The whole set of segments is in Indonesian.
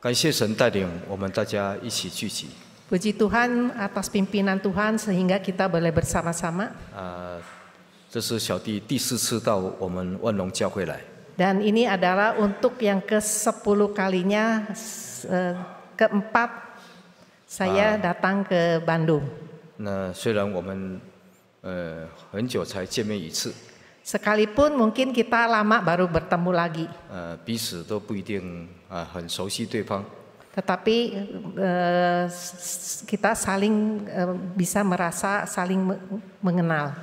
感谢神带领我们大家一起聚集。Puji Tuhan atas pimpinan Tuhan sehingga kita boleh bersama-sama. Uh, ini adalah untuk yang ke sepuluh kalinya eh, keempat saya ah. datang ke Bandung. 那虽然我们呃很久才见面一次。Nah, Sekalipun mungkin kita lama baru bertemu lagi. Uh, Tetapi uh, kita saling uh, bisa merasa saling mengenal.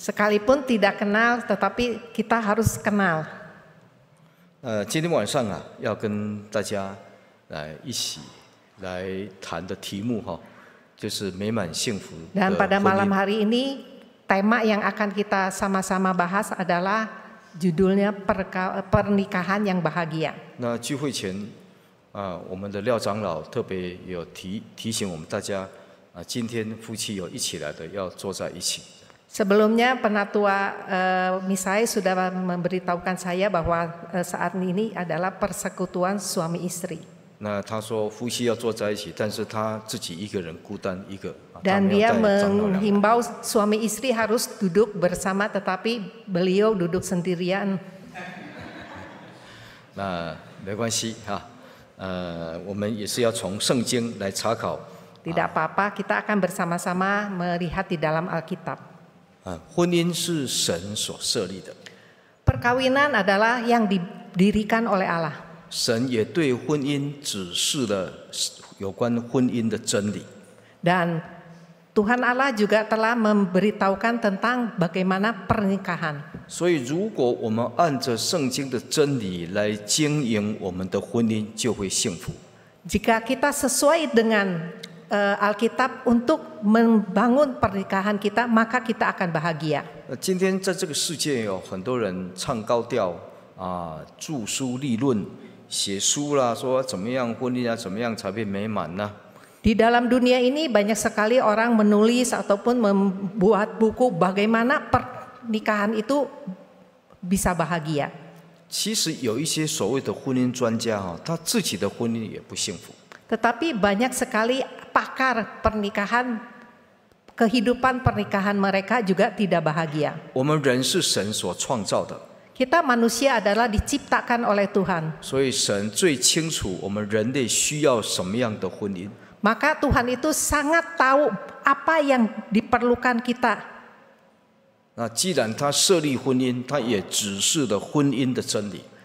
Sekalipun tidak kenal, tetapi kita harus kenal. 呃，今天晚上啊，要跟大家来一起来谈的题目哈、哦。dan pada malam hari ini tema yang akan kita sama-sama bahas adalah judulnya pernikahan yang bahagia. Nah, sebelumnya penatua uh, Misai sudah memberitahukan saya bahwa uh, saat ini adalah persekutuan suami istri. 那他说夫妻要坐在一起，但是他自己一个人孤单一个。Dan dia menghimbau suami istri harus duduk bersama, tetapi beliau duduk sendirian. 那没关系哈，呃，我们也是要从圣经来查考。Tidak apa-apa, kita akan bersama-sama melihat di dalam Alkitab. 啊，婚姻是神所设立的。Perkawinan adalah yang didirikan oleh Allah. 神也对婚姻指示了有关婚姻的真理。Dan Tuhan Allah juga telah memberitaukan tentang bagaimana pernikahan。所以如果我们按照圣经的真理来经营我们的婚姻，就会幸福。Jika kita sesuai dengan Alkitab untuk membangun pernikahan kita, maka kita akan bahagia。今天在这个世界有很多人唱高调啊，著书立论。Di dalam dunia ini banyak sekali orang menulis ataupun membuat buku bagaimana pernikahan itu bisa bahagia. 其实有一些所谓的婚姻专家哈，他自己的婚姻也不幸福。Tetapi banyak sekali pakar pernikahan kehidupan pernikahan mereka juga tidak bahagia. 我们人是神所创造的。kita manusia adalah diciptakan oleh Tuhan. Maka Tuhan itu sangat tahu apa yang diperlukan kita.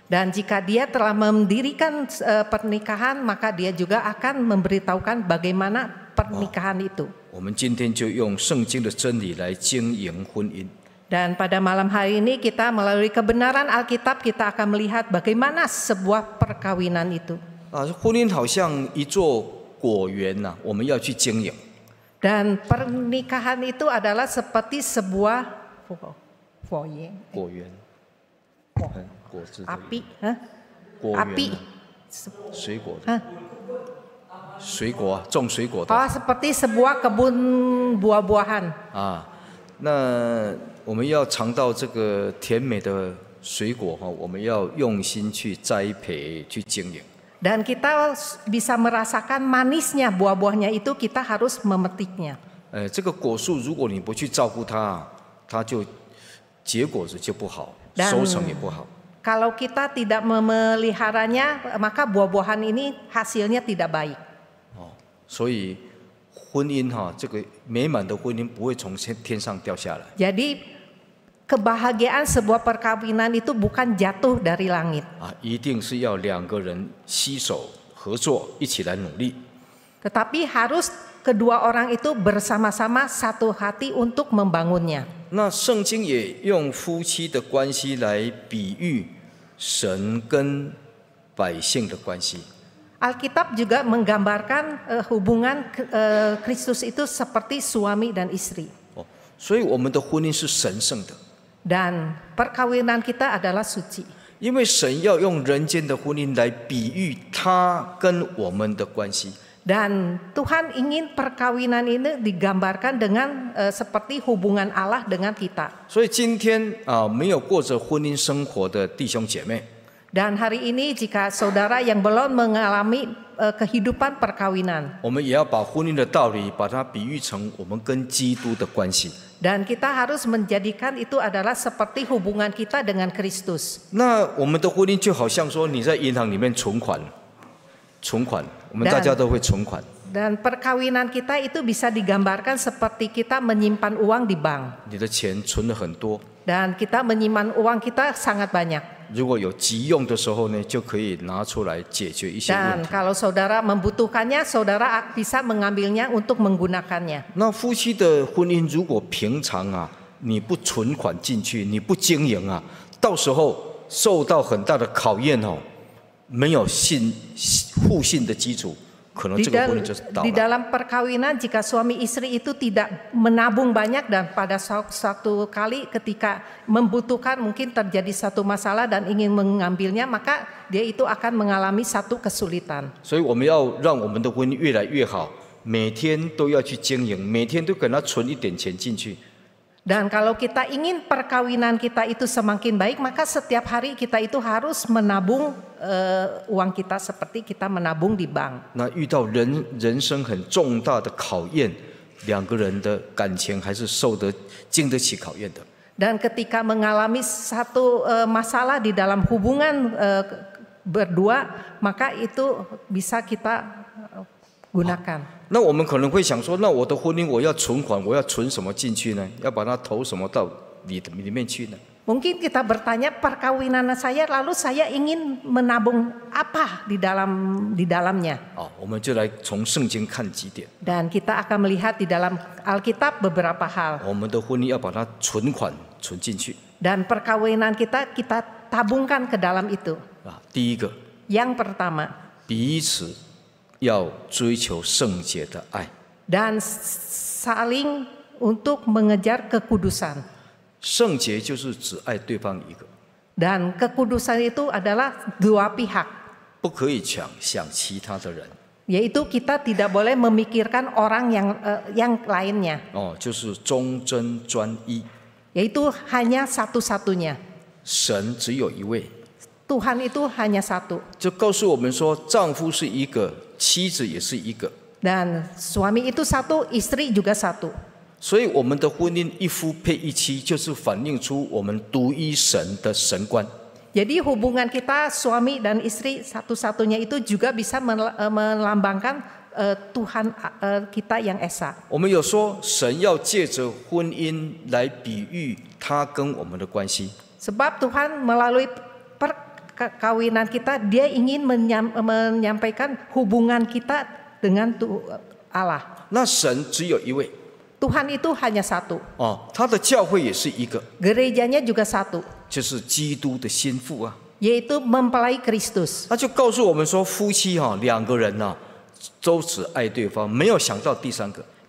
Dan jika dia telah mendirikan eh, pernikahan, maka dia juga akan memberitahukan bagaimana pernikahan oh, itu. 我们今天就用圣经的真理来经营婚姻。dan pada malam hari ini kita melalui kebenaran Alkitab kita akan melihat bagaimana sebuah perkawinan itu. Ah, Dan pernikahan itu adalah seperti sebuah api, 果园。果果子。api，啊。果园。api。水果。啊。水果啊，种水果的。啊，seperti sebuah kebun buah 我们要尝到这个甜美的水果哈，我们要用心去栽培、去经营。Dan kita bisa merasakan manisnya buah-buahnya itu kita harus memetiknya. 呃，这个果树如果你不去照顾它，它就结果子就不好，收成也不好。Kalau kita tidak memeliharanya, maka buah-buahan ini hasilnya tidak baik. 哦，所以婚姻哈，这个美满的婚姻不会从天天上掉下来。Jadi kebahagiaan sebuah perkawinan itu bukan jatuh dari langit. Tetapi harus kedua orang itu bersama-sama satu hati untuk membangunnya. Alkitab juga menggambarkan uh, hubungan eh, Kristus uh, itu seperti suami dan istri. Oh, 所以我们的婚姻是神圣的。dan perkawinan kita adalah suci. Dan Tuhan ingin perkawinan ini digambarkan dengan uh, seperti hubungan Allah dengan kita. Dan hari ini jika saudara yang belum mengalami uh, kehidupan perkawinan, dan kita harus menjadikan itu adalah seperti hubungan kita dengan Kristus. dan perkawinan kita itu bisa digambarkan seperti kita menyimpan uang di bank. dan kita menyimpan uang kita sangat banyak. 如果有急用的时候呢，就可以拿出来解决一些问题。但，如果兄弟们需要它，兄弟们可以拿它来使用。那夫妻的婚姻，如果平常啊，你不存款进去，你不经营啊，到时候受到很大的考验哦，没有信互信的基础。di, dalam perkawinan jika suami istri itu tidak menabung banyak dan pada suatu kali ketika membutuhkan mungkin terjadi satu masalah dan ingin mengambilnya maka dia itu akan mengalami satu kesulitan. Dan kalau kita ingin perkawinan kita itu semakin baik, maka setiap hari kita itu harus menabung uh, uang kita seperti kita menabung di bank. Nah, 那遇到人人生很重大的考验，两个人的感情还是受得经得起考验的。Dan ketika mengalami satu uh, masalah di dalam hubungan uh, berdua, maka itu bisa kita gunakan. Nah, kita bertanya perkawinan saya lalu saya ingin menabung apa di dalam di dalamnya. Oh, Dan kita akan melihat di dalam Alkitab beberapa hal. Dan perkawinan kita kita tabungkan ke dalam itu. Yang pertama. 要追求圣洁的爱，Dan saling untuk mengejar kekudusan。圣洁就是只爱对方一个，Dan kekudusan itu adalah dua pihak。不可以抢想其他的人，Yaitu kita tidak boleh memikirkan orang yang yang lainnya。哦，就是忠贞专一。Yaitu hanya satu-satunya。神只有一位。Tuhan itu hanya satu。就告诉我们说，丈夫是一个。妻子也是一个。Dan suami itu satu, istri juga satu. 所以我们的婚姻一夫配一妻，就是反映出我们独一神的神观。Jadi hubungan kita suami dan istri satu-satunya itu juga bisa eh, melambangkan uh, Tuhan uh, kita yang esa. Sebab Tuhan melalui kawinan kita, dia ingin menyampaikan hubungan kita dengan Allah. Tuhan itu hanya satu. Oh, Gerejanya juga satu. Yaitu mempelai Kristus.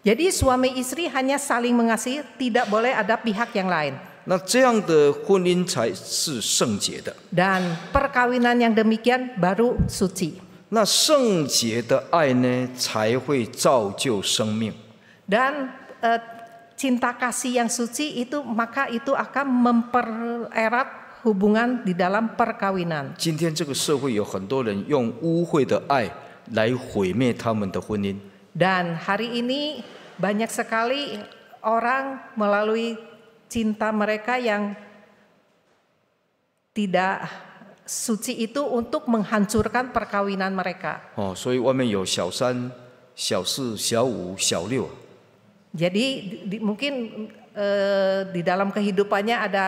Jadi suami istri hanya saling mengasihi, tidak boleh ada pihak yang lain. 那这样的婚姻才是圣洁的。Dan perkawinan yang demikian baru suci。那圣洁的爱呢，才会造就生命。Dan cinta kasih yang suci itu maka itu akan mempererat hubungan di dalam perkawinan。今天这个社会有很多人用污秽的爱来毁灭他们的婚姻。Dan hari ini banyak sekali orang melalui cinta mereka yang tidak suci itu untuk menghancurkan perkawinan mereka. Oh, Jadi di, mungkin eh, di dalam kehidupannya ada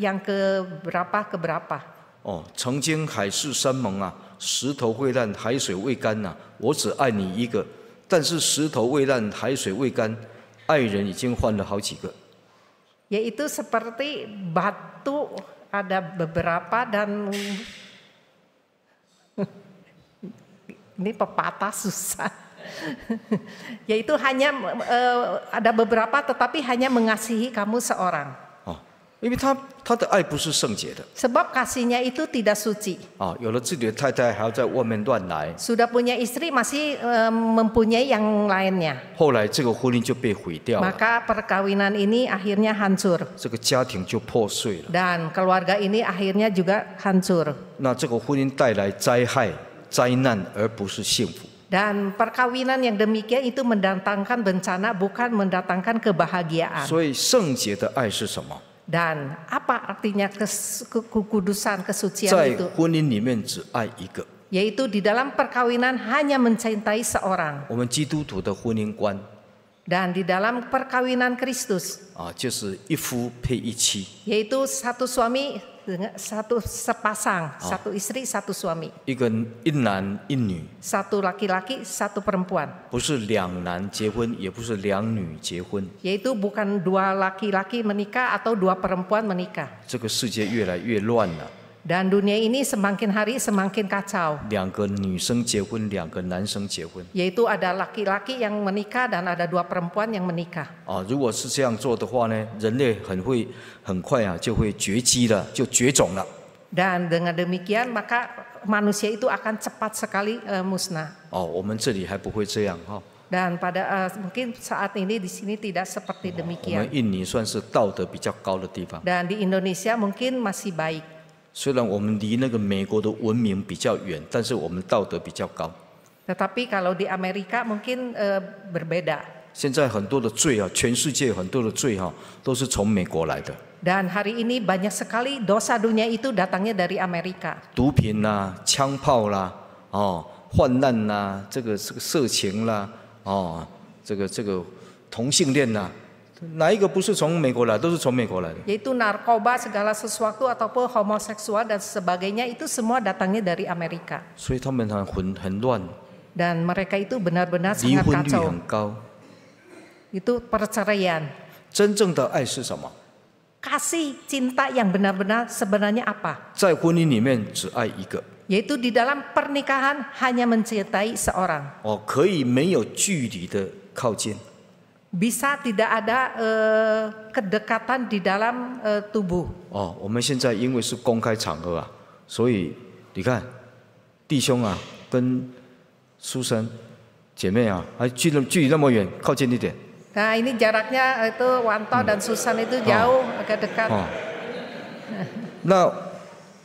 yang keberapa keberapa. Oh, Chengjing Hai Shi San Meng ah, Shi Tou Wei Lan Hai Shui Wei Gan ah, Wo Zi Ai Ni Yi Ge, Dan Shi Tou Wei Lan Hai Shui yaitu seperti batu ada beberapa dan ini pepatah susah yaitu hanya eh, ada beberapa tetapi hanya mengasihi kamu seorang 因为他他的爱不是圣洁的。Sebab kasihnya itu tidak suci. 啊，有了自己的太太，还要在外面乱来。Sudah punya istri masih eh, mempunyai yang lainnya. perkawinan ini akhirnya hancur. keluarga ini akhirnya juga hancur. perkawinan yang demikian itu mendatangkan bencana bukan mendatangkan kebahagiaan. Dan apa artinya kekudusan, kesucian itu? Yaitu di dalam perkawinan hanya mencintai seorang. Dan di dalam perkawinan Kristus. Ah, Yaitu satu suami dengan satu sepasang, oh. satu istri, satu suami. Satu laki-laki, satu perempuan. Ya Yaitu bukan dua laki-laki menikah atau dua perempuan menikah. 这个世界越来越乱了。dan dunia ini semakin hari semakin kacau. Yaitu ada laki-laki yang menikah dan ada dua perempuan yang menikah. Dan dengan demikian maka manusia itu akan cepat sekali uh, musnah. Oh, 我们这里还不会这样哈。哦 dan pada uh, mungkin saat ini di sini tidak seperti oh, demikian. Dan di Indonesia mungkin masih baik. 虽然我们离那个美国的文明比较远，但是我们道德比较高。tetapi kalau di Amerika mungkin berbeda. 现在很多的罪啊，全世界很多的罪哈，都是从美国来的。dan hari ini banyak sekali dosa dunia itu datangnya dari Amerika. 毒品啦，枪炮啦，哦，患难啦，这个这个色情啦，哦，这个这个同性恋呐。Nah, Yaitu narkoba segala sesuatu ataupun homoseksual dan sebagainya itu semua datangnya dari Amerika. mereka itu benar-benar sangat kacau. Itu perceraian. Kasih cinta yang benar-benar sebenarnya apa? Yaitu di dalam pernikahan hanya mencintai seorang. Oh, bisa tidak ada uh, kedekatan di dalam uh, tubuh. Oh, 我们现在因为是公开场合啊，所以你看，弟兄啊，跟书生姐妹啊，还距距离那么远，靠近一点。Nah ini jaraknya eh, itu Wanto dan Susan itu jauh oh. agak dekat. Oh. nah,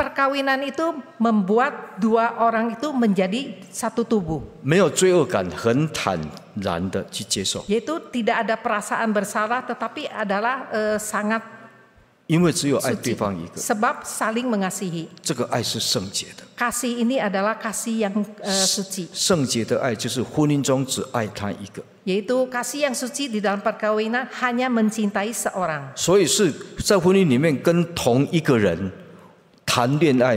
perkawinan itu membuat dua orang itu menjadi satu tubuh. Yaitu tidak ada perasaan bersalah tetapi adalah uh, eh, sangat suci. Sebab saling mengasihi. Kasih ini adalah kasih yang uh, suci. Yaitu kasih yang suci di dalam perkawinan hanya mencintai seorang. 所以是在婚姻里面跟同一个人。谈恋爱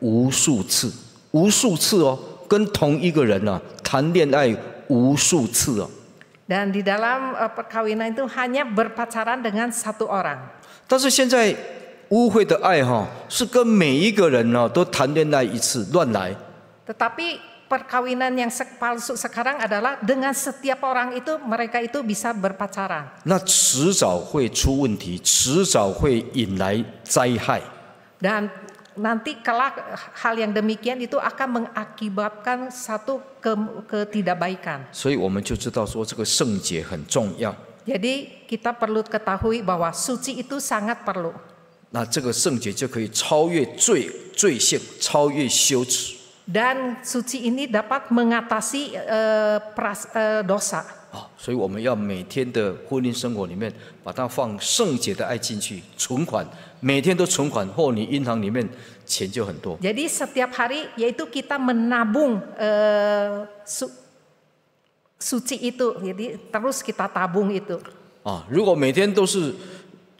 无数次，无数次哦，跟同一个人啊谈恋爱无数次哦。Dan di dalam perkawinan itu hanya berpacaran dengan satu orang。但是现在污秽的爱哈，是跟每一个人呢都谈恋爱一次，乱来。Tetapi perkawinan yang palsu sekarang adalah dengan setiap orang itu mereka itu bisa berpacaran。那迟早会出问题，迟早会引来灾害。Dan nanti kelak hal yang demikian itu akan mengakibatkan satu ke, ketidakbaikan. Jadi kita perlu ketahui bahwa suci itu sangat perlu. Nah, Dan suci ini dapat mengatasi uh, pras, uh, dosa. 啊，所以我们要每天的婚姻生活里面，把它放圣洁的爱进去，存款每天都存款，或你银行里面钱就很多。jadi setiap hari yaitu kita menabung suci itu jadi terus kita tabung itu. 啊，如果每天都是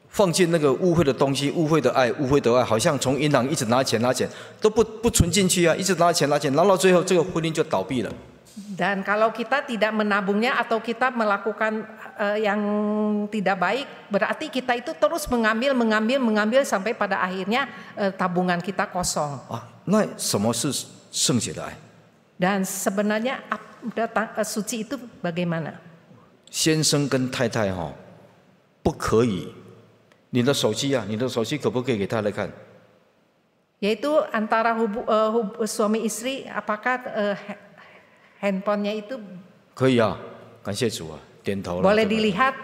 放进那个污秽的东西、污秽的爱、污秽的爱，好像从银行一直拿钱拿钱，都不不存进去啊，一直拿钱拿钱，拿到最后这个婚姻就倒闭了。Dan kalau kita tidak menabungnya atau kita melakukan uh, yang tidak baik, berarti kita itu terus mengambil, mengambil, mengambil sampai pada akhirnya uh, tabungan kita kosong. Ah, nah, Dan sebenarnya datang uh, suci itu bagaimana? 先生跟太太哈、哦，不可以，你的手机啊，你的手机可不可以给太太看？yaitu antara hubu, uh, hubu, suami istri apakah uh, handphonenya itu boleh dilihat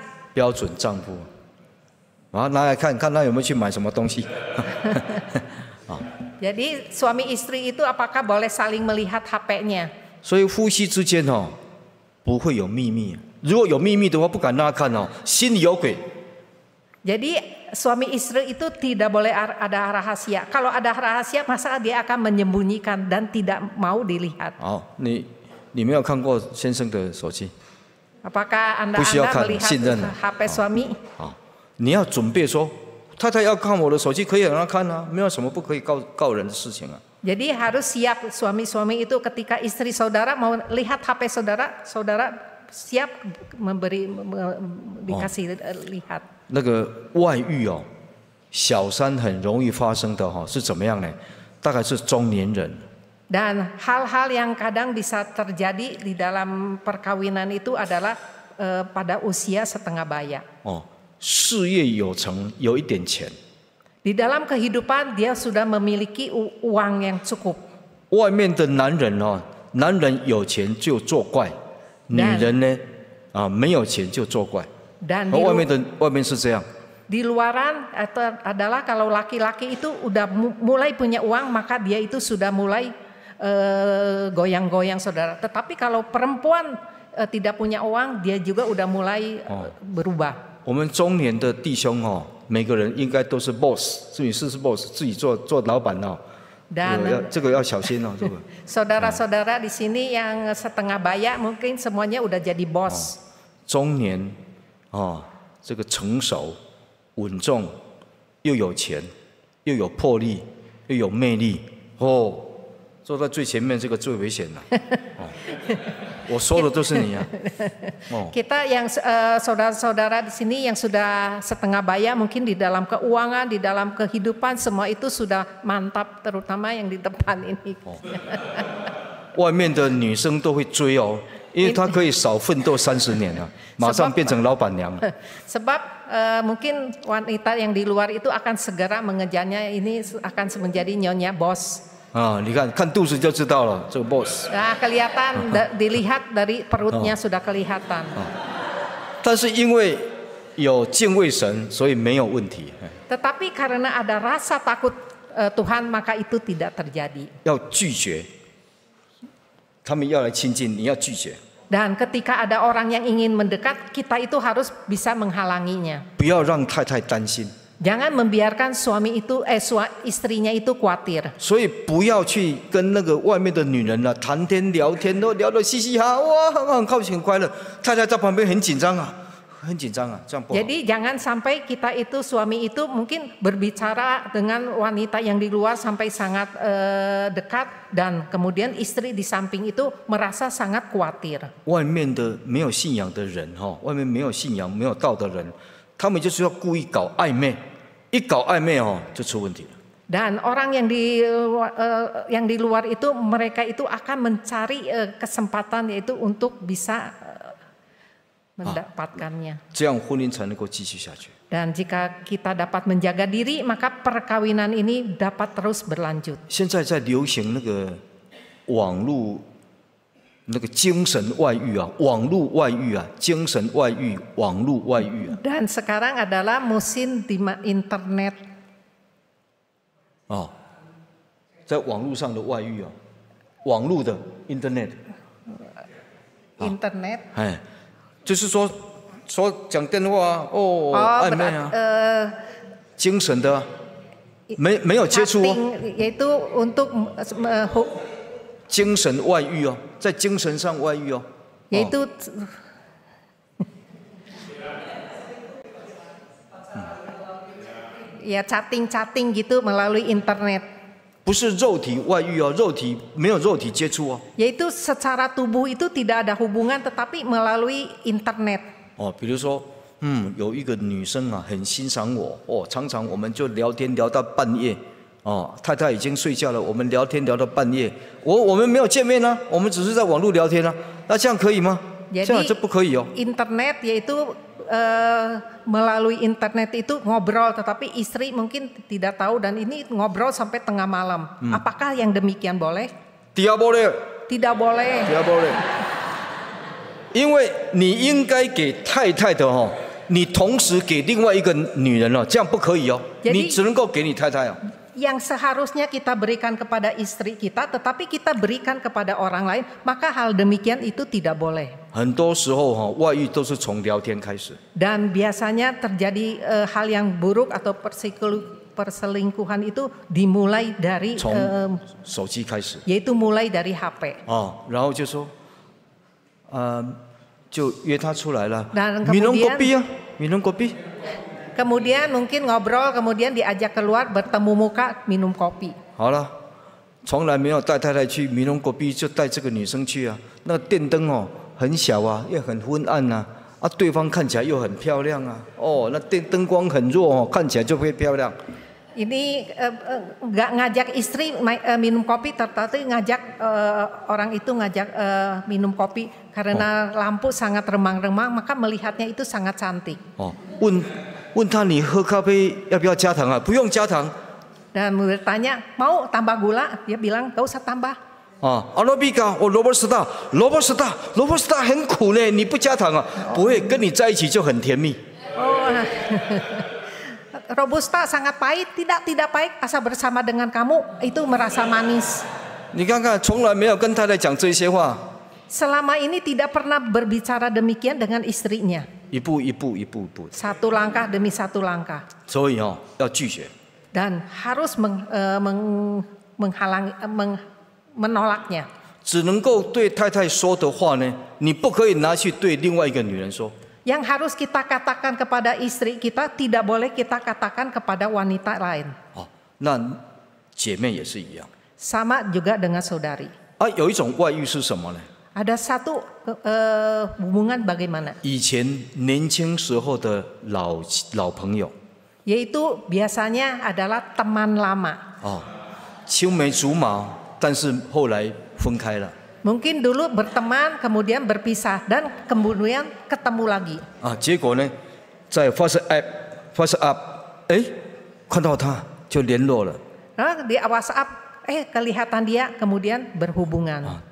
Jadi suami istri itu apakah boleh saling melihat hp nya Jadi suami istri itu tidak boleh ada rahasia. Kalau ada rahasia, masa dia akan menyembunyikan dan tidak mau dilihat. Oh, ini. 你没有看过先生的手机？不需要看，信任了啊。你要准备说，太太要看我的手机，可以让她看啊，没有什么不可以告告人的事情啊。Jadi harus siap suami-suami itu ketika istri saudara mau lihat hp saudara, saudara siap memberi dikasih lihat。那个外遇哦，小三很容易发生的哈，是怎么样呢？大概是中年人。Dan hal-hal yang kadang bisa terjadi di dalam perkawinan itu adalah uh, pada usia setengah baya. Oh, Di dalam kehidupan dia sudah memiliki uang yang cukup. 外面的男人哦，男人有钱就作怪，女人呢啊没有钱就作怪。Dan luaran atau adalah kalau laki-laki itu udah mulai punya uang maka dia itu sudah mulai Eh, goyang-goyang saudara. Tetapi kalau perempuan eh, tidak punya uang, dia juga udah mulai berubah. oh, saudara-saudara di sini yang setengah bayar mungkin semuanya udah jadi bos. Oh, 中年哦，这个成熟、稳重，又有钱，又有魄力，又有魅力哦。坐在最前面这个最危险了、啊。哦，我说的都是你啊。哦。Kita yang eh, saudara-saudara di sini yang sudah setengah bayar mungkin di dalam keuangan, di dalam kehidupan semua itu sudah mantap terutama yang di depan ini. Oh. uh, mungkin wanita yang di luar itu akan segera mengejarnya ini akan menjadi nyonya bos. 啊，你看看肚子就知道了，这个 kan boss。啊，kelihatan ah, dilihat dari perutnya sudah kelihatan. karena ada rasa takut e, Tuhan maka itu tidak terjadi. ketika ada orang yang ingin mendekat, kita itu harus bisa menghalanginya. 不要让太太担心。Jangan membiarkan suami itu eh sua, istrinya itu khawatir. Jadi jangan sampai kita itu suami itu mungkin berbicara dengan wanita yang di luar sampai sangat uh, dekat dan kemudian istri di samping itu merasa sangat khawatir. 外面的没有信仰的人哈、哦，外面没有信仰、没有道的人。他们就是要故意搞暧昧，一搞暧昧哦就出问题了。Dan orang yang di uh, yang di luar itu mereka itu akan mencari eh, kesempatan yaitu untuk bisa eh, mendapatkannya. Dan jika kita dapat menjaga diri maka perkawinan ini dapat terus berlanjut. 那个精神外遇啊，网络外遇啊，精神外遇，网络外遇啊。Dan sekarang adalah musim di internet. 哦，在网络上的外遇啊，网络的 internet。Internet。哎，就是说说讲电话啊，哦，暧昧啊。精神的，没没有接触。c yaitu untuk 精神外遇哦。在精神上外遇哦，也都、哦嗯，ya chatting-chatting gitu melalui internet. secara tubuh itu tidak ada hubungan tetapi melalui internet. 哦，太太已经睡觉了，我们聊天聊到半夜。我我们没有见面啊，我们只是在网络聊天啊。那这样可以吗？这样这不可以哦。Internet，yaitu, melalui internet itu ngobrol, tetapi istri mungkin tidak tahu dan ini ngobrol sampai tengah malam. Apakah yang demikian boleh? Tidak boleh. Tidak boleh. Tidak boleh. 因为你应该给太太的哦，你同时给另外一个女人了，这样不可以哦。你只能够给你太太哦。yang seharusnya kita berikan kepada istri kita, tetapi kita berikan kepada orang lain, maka hal demikian itu tidak boleh. Dan biasanya terjadi uh, hal yang buruk atau perselingkuhan itu dimulai dari uh, yaitu mulai dari HP. Oh, 然后就说, uh, Kemudian mungkin ngobrol, kemudian diajak keluar bertemu muka minum kopi. 好了，从来没有带太太去迷龙国币，就带这个女生去啊。那个电灯哦，很小啊，也很昏暗呐、啊，啊，对方看起来又很漂亮啊。哦，那电灯光很弱哦，看起来就会漂亮。ini ya? eh, eh, nggak uh, uh, ngajak istri uh, minum kopi tetapi ngajak uh, orang itu ngajak uh, minum kopi karena oh. lampu sangat remang-remang maka melihatnya itu sangat cantik. Oh. Un 问他你喝咖啡要不要加糖啊？不用加糖。Dan bertanya mau tambah gula? Dia bilang gak usah tambah. robusta, sangat pahit, tidak tidak pahit, asal bersama dengan kamu itu merasa manis. 你看看，从来没有跟太太讲这些话。Selama ini tidak pernah berbicara demikian dengan istrinya. 一步一步一步一步。Satu langkah demi satu langkah. 所以哦，要拒绝。Dan harus meng, uh, meng, menghalangi e, meng, menolaknya. 只能够对太太说的话呢，你不可以拿去对另外一个女人说。Yang harus kita katakan kepada istri kita tidak boleh kita katakan kepada wanita lain. 哦，那姐妹也是一样。Sama juga dengan saudari. 啊，有一种外遇是什么呢？ada satu uh, hubungan bagaimana? 以前年轻时候的老老朋友。yaitu biasanya adalah teman lama. Oh, ah, 青梅竹马，但是后来分开了。Mungkin dulu berteman, kemudian berpisah dan kemudian ketemu lagi. Ah, 结果呢，在 eh, ah, WhatsApp WhatsApp，哎，看到他就联络了。啊，di WhatsApp eh kelihatan dia kemudian berhubungan.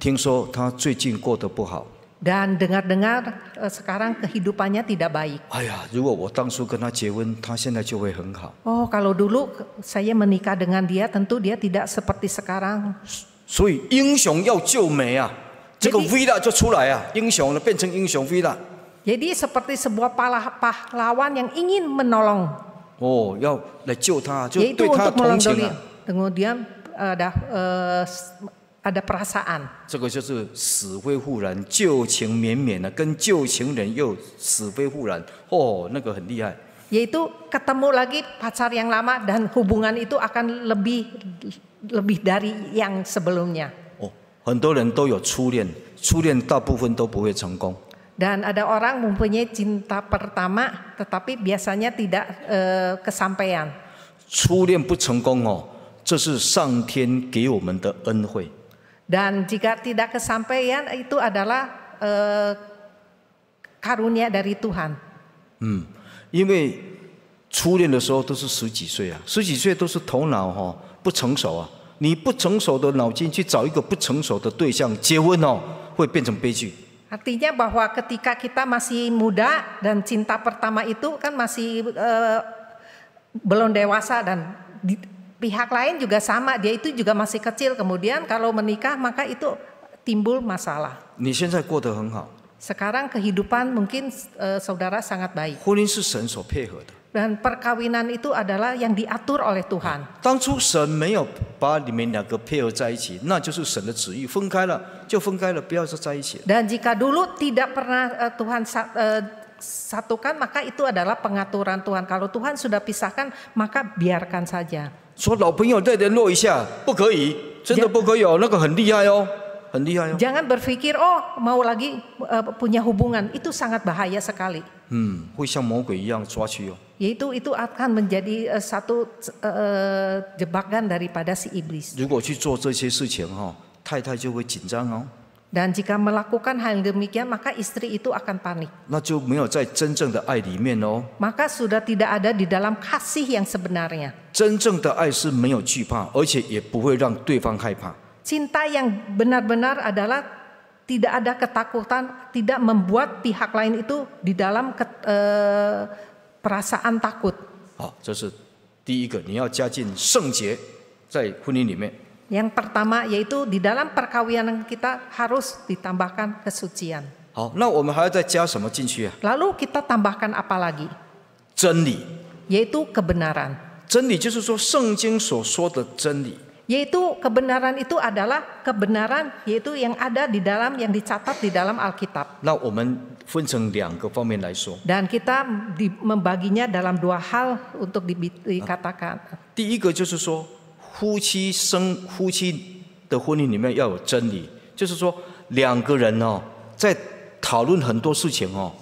Dan dengar-dengar eh, sekarang kehidupannya tidak baik. Oh, kalau dulu saya menikah dengan dia, tentu dia tidak seperti sekarang. Jadi, seperti sebuah pahlawan yang ingin menolong. Oh, Kemudian Eh, ada eh, ada perasaan. 这个就是死灰复燃、旧情绵绵的，跟旧情人又死灰复燃。哦，那个很厉害。Yaitu ketemu lagi pacar yang lama dan hubungan itu akan lebih lebih dari yang sebelumnya. Oh, 很多人都有初恋，初恋大部分都不会成功。Dan ada orang mempunyai cinta pertama, tetapi biasanya tidak uh, kesampaian. 初恋不成功哦。这是上天给我们的恩惠。Dan jika tidak kesampaian itu adalah karunia dari Tuhan。嗯，因为初恋的时候都是十几岁啊，十几岁都是头脑哈不成熟啊，你不成熟的脑筋去找一个不成熟的对象结婚哦，会变成悲剧。Artinya bahwa ketika kita masih muda dan cinta pertama itu kan masih belum dewasa dan。pihak lain juga sama, dia itu juga masih kecil. Kemudian kalau menikah maka itu timbul masalah. Sekarang kehidupan mungkin uh, saudara sangat baik. Dan perkawinan itu adalah yang diatur oleh Tuhan. Dan jika dulu tidak pernah uh, Tuhan uh, satukan maka itu adalah pengaturan Tuhan. Kalau Tuhan sudah pisahkan maka biarkan saja. 说老朋友再联络一下，不可以，真的不可以哦，那个很厉害哦，很厉害哦。Jangan b e r p i k i r oh, m a u lagi punya hubungan, itu sangat bahaya sekali。嗯，会像魔鬼一样抓取哦。Yaitu itu akan menjadi satu jebakan daripada si iblis。如果去做这些事情哈，太太就会紧张哦。Dan jika melakukan hal demikian, maka istri itu akan panik. Maka sudah tidak ada di dalam kasih yang sebenarnya. Cinta yang benar-benar adalah tidak ada ketakutan, tidak membuat pihak lain itu di dalam ke, eh, perasaan takut. 好，这是第一个，你要加进圣洁在婚姻里面。yang pertama yaitu di dalam perkawinan kita harus ditambahkan kesucian. 好，那我们还要再加什么进去啊？Lalu kita tambahkan apa lagi？真理，yaitu kebenaran。真理就是说圣经所说的真理。Yaitu kebenaran itu adalah kebenaran yaitu yang ada di dalam yang dicatat di dalam Alkitab. Dan kita membaginya dalam dua hal untuk dikatakan. 第一个就是说夫妻生夫妻的婚礼里面要有真理，就是说两个人哦，在讨论很多事情哦，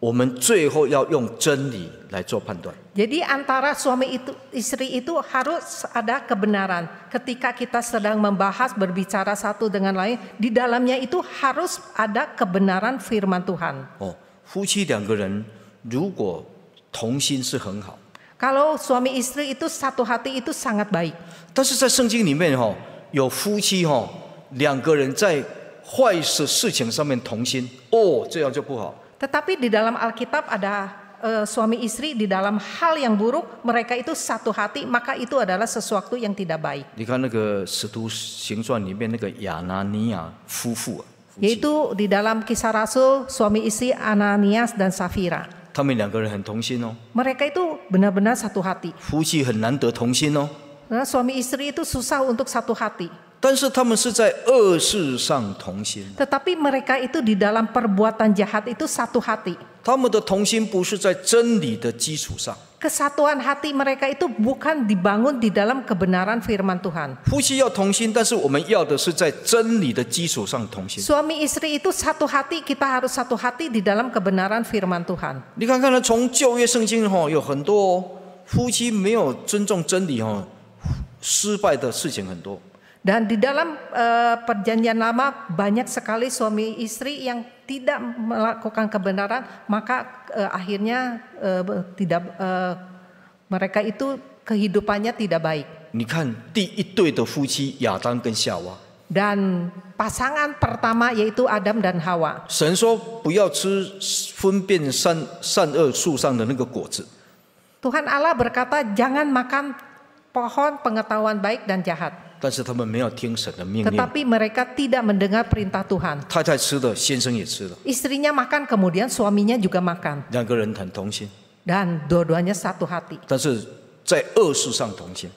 我们最后要用真理来做判断。jadi antara suami itu istri itu harus ada kebenaran ketika kita sedang membahas berbicara satu dengan lain di dalamnya itu harus ada kebenaran firman Tuhan。哦，夫妻两个人如果同心是很好。kalau suami istri itu satu hati itu sangat baik. Tetapi di dalam Alkitab ada uh, suami istri di dalam hal yang buruk mereka itu satu hati maka itu adalah sesuatu yang tidak baik. Yaitu di dalam kisah Rasul suami istri Ananias dan Safira. 他们两个人很同心哦。mereka itu benar-benar satu hati. 婚姻很难得同心哦。Nah, suami istri itu susah untuk satu hati. Tetapi mereka itu di dalam perbuatan jahat itu satu hati. Kesatuan hati mereka itu bukan dibangun di dalam kebenaran firman Tuhan. Suami istri itu satu hati, kita harus satu hati di dalam kebenaran firman Tuhan. Lihatlah, dari Alkitab, ada banyak suami yang tidak menghormati kebenaran firman Tuhan. Dan di dalam eh, perjanjian lama banyak sekali suami istri yang tidak melakukan kebenaran, maka eh, akhirnya eh, tidak mereka itu kehidupannya tidak baik. 你看第一对的夫妻亚当跟夏娃。dan pasangan pertama yaitu Adam dan Hawa. Tuhan Allah berkata jangan makan pohon pengetahuan baik dan jahat. Tetapi mereka tidak mendengar perintah Tuhan. Istrinya makan kemudian suaminya juga makan. Dan dua-duanya satu hati.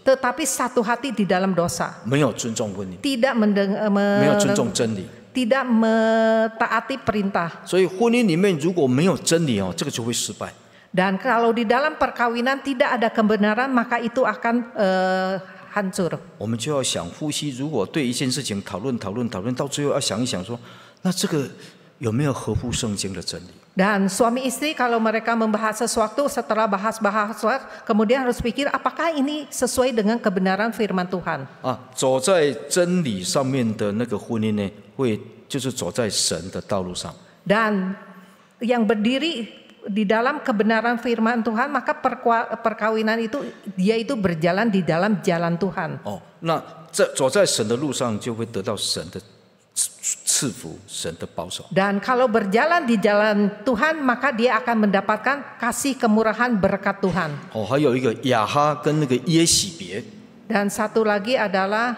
Tetapi satu hati di dalam dosa. Tidak mendengar eh, tidak mentaati perintah. Dan kalau di dalam perkawinan tidak ada kebenaran maka itu akan uh, hancur. suami istri kalau mereka membahas sesuatu setelah bahas-bahas kemudian harus pikir apakah ini sesuai dengan kebenaran firman Tuhan. Ah, Dan yang berdiri di dalam kebenaran firman Tuhan, maka perkawinan itu dia itu berjalan di dalam jalan Tuhan. Oh, nah, dan kalau berjalan di jalan Tuhan, maka dia akan mendapatkan kasih kemurahan berkat Tuhan. Oh, dan satu lagi adalah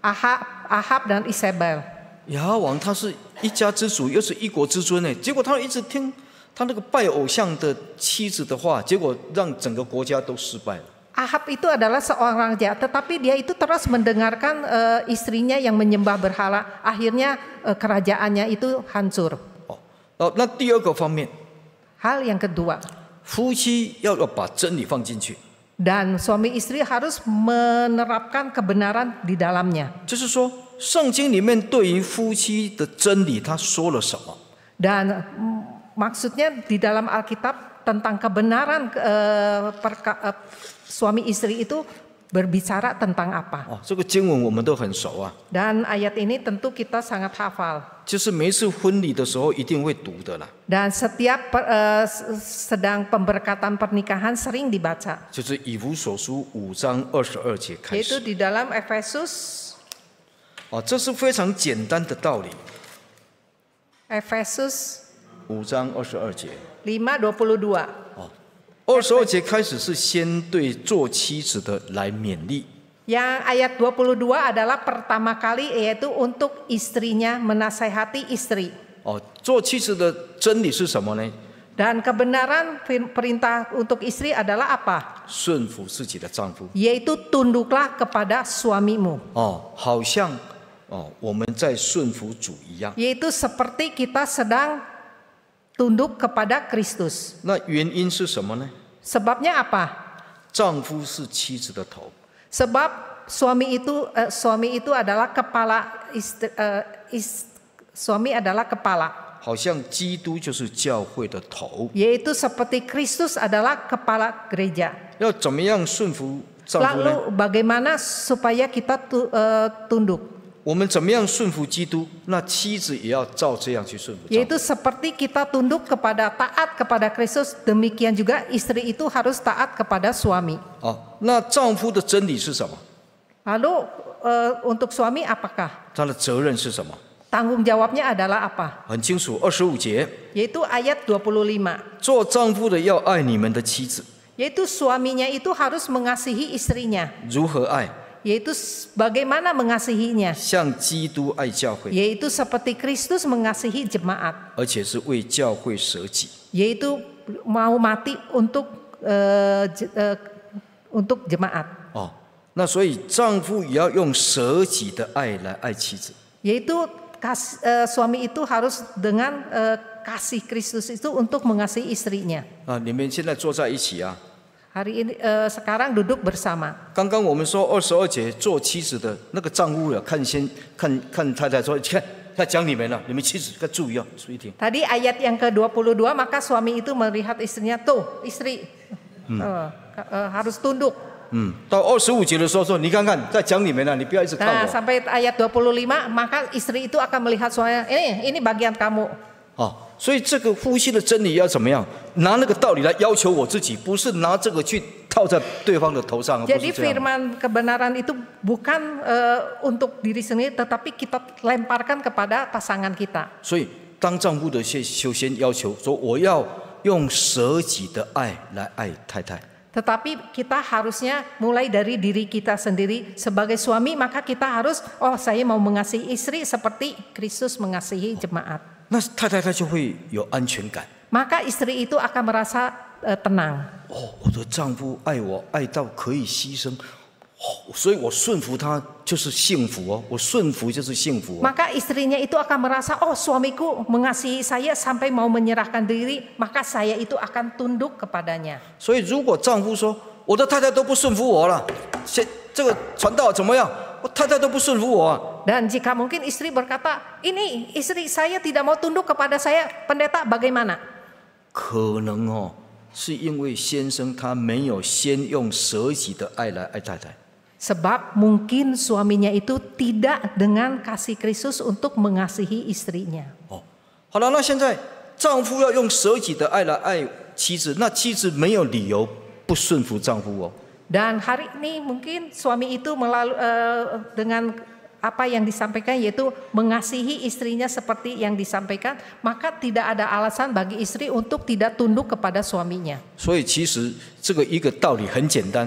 Ahab, Ahab dan Isabel. 亚王他是一家之主，又是一国之尊呢。结果他一直听他那个拜偶像的妻子的话，结果让整个国家都失败。Ahab itu adalah seorang raja, tetapi dia itu terus mendengarkan istrinya yang menyembah berhala. Akhirnya kerajaannya itu hancur. 哦，哦，那第二个方面。Hal yang kedua. 夫妻要把真理放进去，dan suami istri harus menerapkan kebenaran di dalamnya。就是说。圣经里面对于夫妻的真理，他说了什么？Dan mm, maksudnya di dalam Alkitab tentang kebenaran eh, perka, eh, suami istri itu berbicara tentang apa? Oh, ayat ini tentu kita sangat hafal. 就是每一次婚礼的时候一定会读的啦。Dan setiap uh, sedang pemberkatan pernikahan sering dibaca. di dalam Efesus 哦，这是非常简单的道理。Ephesus 五章二十二节。lima dua puluh dua。哦，二十二节开始是先对做妻子的来勉励。yang ayat dua puluh dua adalah pertama kali, yaitu untuk istrinya menasehati istri。哦，做妻子的真理是什么呢？dan kebenaran perintah untuk istri adalah apa？yaitu tunduklah kepada suamimu。哦，好像。Yaitu seperti kita sedang tunduk kepada Kristus. Sebabnya apa? Sebab suami itu eh, suami itu adalah kepala istri, eh, istri, suami adalah kepala, Yaitu seperti Kristus adalah kepala gereja. Lalu bagaimana supaya kita tu- eh, tunduk? 我们怎么样顺服基督，那妻子也要照这样去顺服。Yaitu seperti kita tunduk kepada taat kepada Kristus, demikian juga istri itu harus taat kepada suami. Oh, untuk suami apakah? jawabnya adalah apa? Yaitu ayat 25. Yaitu suaminya itu harus mengasihi istrinya. 如何爱？yaitu bagaimana mengasihinya. Yaitu seperti Kristus mengasihi jemaat. Yaitu mau mati untuk uh, uh, untuk jemaat. Oh, nah, Yaitu kas, uh, suami itu harus dengan uh, kasih Kristus itu untuk mengasihi istrinya. Ah, hari ini uh, sekarang duduk bersama. 刚刚我们说二十二节做妻子的那个丈夫呀，看先看看太太说，看他讲你们了，你们妻子要注意啊，注意听。Tadi ayat yang ke-22 maka suami itu melihat istrinya tuh, istri hmm. uh, uh, harus tunduk. 嗯，到二十五节的时候说，你看看，在讲你们了，你不要一直看我。Nah, hmm. sampai ayat 25 maka istri itu akan melihat suaminya, ini ini bagian kamu. 啊，所以这个呼吸的真理要怎么样？拿那个道理来要求我自己，不是拿这个去套在对方的头上。jadi firman kebenaran itu bukan untuk diri sendiri tetapi kita lemparkan kepada pasangan kita. 所以，当丈夫的先首先要求说，我要用舍己的爱来爱太太。Tetapi kita harusnya mulai dari diri kita sendiri sebagai suami maka kita harus oh saya mau mengasihi istri seperti Kristus mengasihi jemaat. Nah, ya, maka istri itu akan merasa uh, tenang. Oh, 我的丈夫爱我爱到可以牺牲，所以，我顺服他就是幸福哦。我顺服就是幸福。maka istrinya itu akan merasa oh suamiku mengasihi saya sampai mau menyerahkan diri maka saya itu akan tunduk kepadanya。所以，如果丈夫说我的太太都不顺服我了，先这个传道怎么样？太太都不顺服我。dan jika mungkin istri berkata ini istri saya tidak mau tunduk kepada saya pendeta bagaimana？可能哦，是因为先生他没有先用舍己的爱来爱太太。Sebab mungkin suaminya itu tidak dengan kasih Kristus untuk mengasihi istrinya. Oh, 好了，那现在丈夫要用舍己的爱来爱妻子，那妻子没有理由不顺服丈夫哦。Dan hari ini mungkin suami itu melalui uh, eh, dengan apa yang disampaikan yaitu mengasihi istrinya seperti yang disampaikan, maka tidak ada alasan bagi istri untuk tidak tunduk kepada suaminya. 所以其实这个一个道理很简单。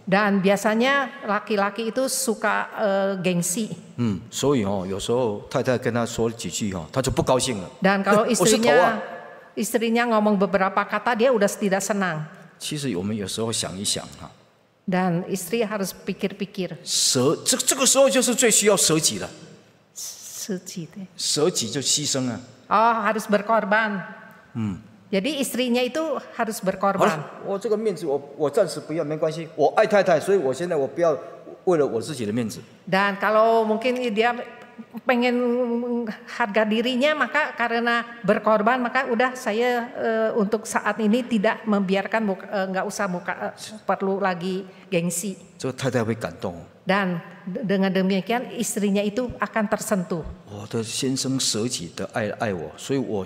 Dan biasanya laki-laki itu suka eh, gengsi. Hmm, so oh, Dan kalau istrinya istrinya ngomong beberapa kata dia udah tidak senang. Dan istri harus pikir-pikir. Oh, harus berkorban. Hmm. Jadi istrinya itu harus berkorban. Oh, Dan kalau mungkin dia pengen harga dirinya maka karena berkorban maka udah saya uh, untuk saat ini tidak membiarkan eh, nggak uh, usah muka uh, perlu lagi gengsi. Dan dengan demikian istrinya itu akan tersentuh. 我的先生舍己的爱爱我，所以我 oh,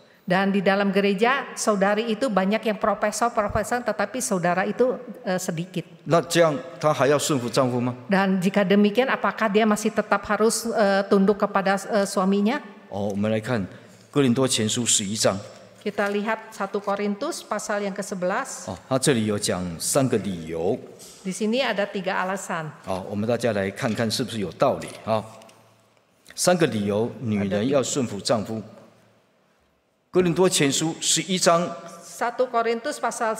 Dan di dalam gereja saudari itu banyak yang profesor-profesor tetapi saudara itu uh, sedikit. Dan jika demikian apakah dia masih tetap harus uh, tunduk kepada uh, suaminya? Oh, kan kita lihat 1 Korintus pasal yang ke-11. Oh, Di sini ada tiga alasan. 好，我们大家来看看是不是有道理啊？三个理由，女人要顺服丈夫。哥林多前书十一章。1 Korintus pasal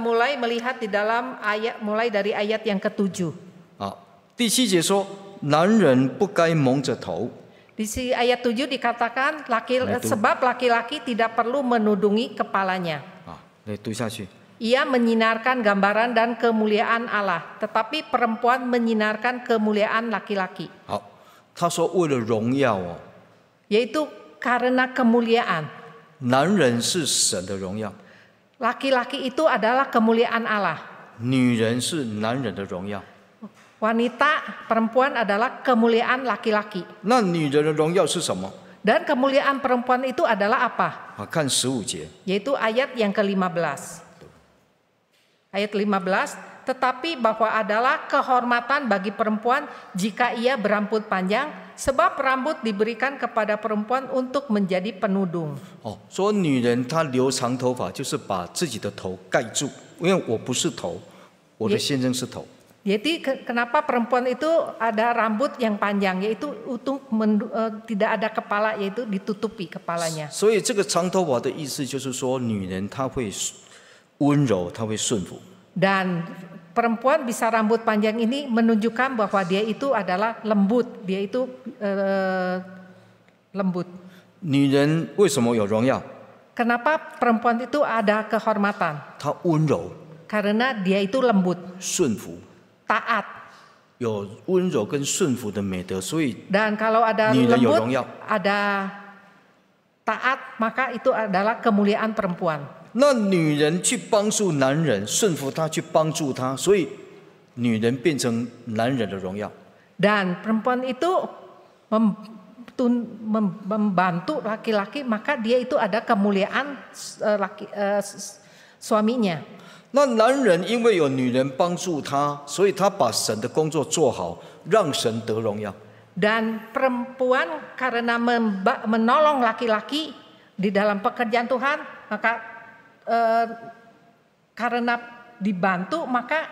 mulai melihat di dalam ayat mulai dari ayat yang ketujuh. si ayat 7 dikatakan laki sebab laki-laki tidak perlu menudungi kepalanya. Ah, Ia menyinarkan gambaran dan kemuliaan Allah, tetapi perempuan menyinarkan kemuliaan laki-laki. 好，他说为了荣耀哦。yaitu karena kemuliaan. laki laki itu adalah kemuliaan Allah. wanita perempuan adalah kemuliaan laki-laki. Dan kemuliaan perempuan itu adalah apa? Yaitu ayat yang ke-15. Ayat 15, tetapi bahwa adalah kehormatan bagi perempuan jika ia berambut panjang, sebab rambut diberikan kepada perempuan untuk menjadi penudung. Oh, so, Jadi kenapa perempuan itu ada rambut yang panjang yaitu untuk men, uh, eh, tidak ada kepala yaitu ditutupi kepalanya. 所以这个长头发的意思就是说，女人她会温柔，她会顺服。dan perempuan bisa rambut panjang ini menunjukkan bahwa dia itu adalah lembut, dia itu uh, lembut. Kenapa perempuan itu ada kehormatan? Karena dia itu lembut, 顺服，taat. 有温柔跟顺服的美德，所以 Dan kalau ada lembut, ada taat, maka itu adalah kemuliaan perempuan. 那女人去帮助男人，顺服他，去帮助他，所以女人变成男人的荣耀。Dan perempuan itu mem, tun, mem, membantu laki-laki, maka dia itu ada kemuliaan eh, laki eh, suaminya. 那男人因为有女人帮助他，所以他把神的工作做好，让神得荣耀。Dan perempuan karena menolong laki-laki di dalam pekerjaan Tuhan, maka eh, karena dibantu maka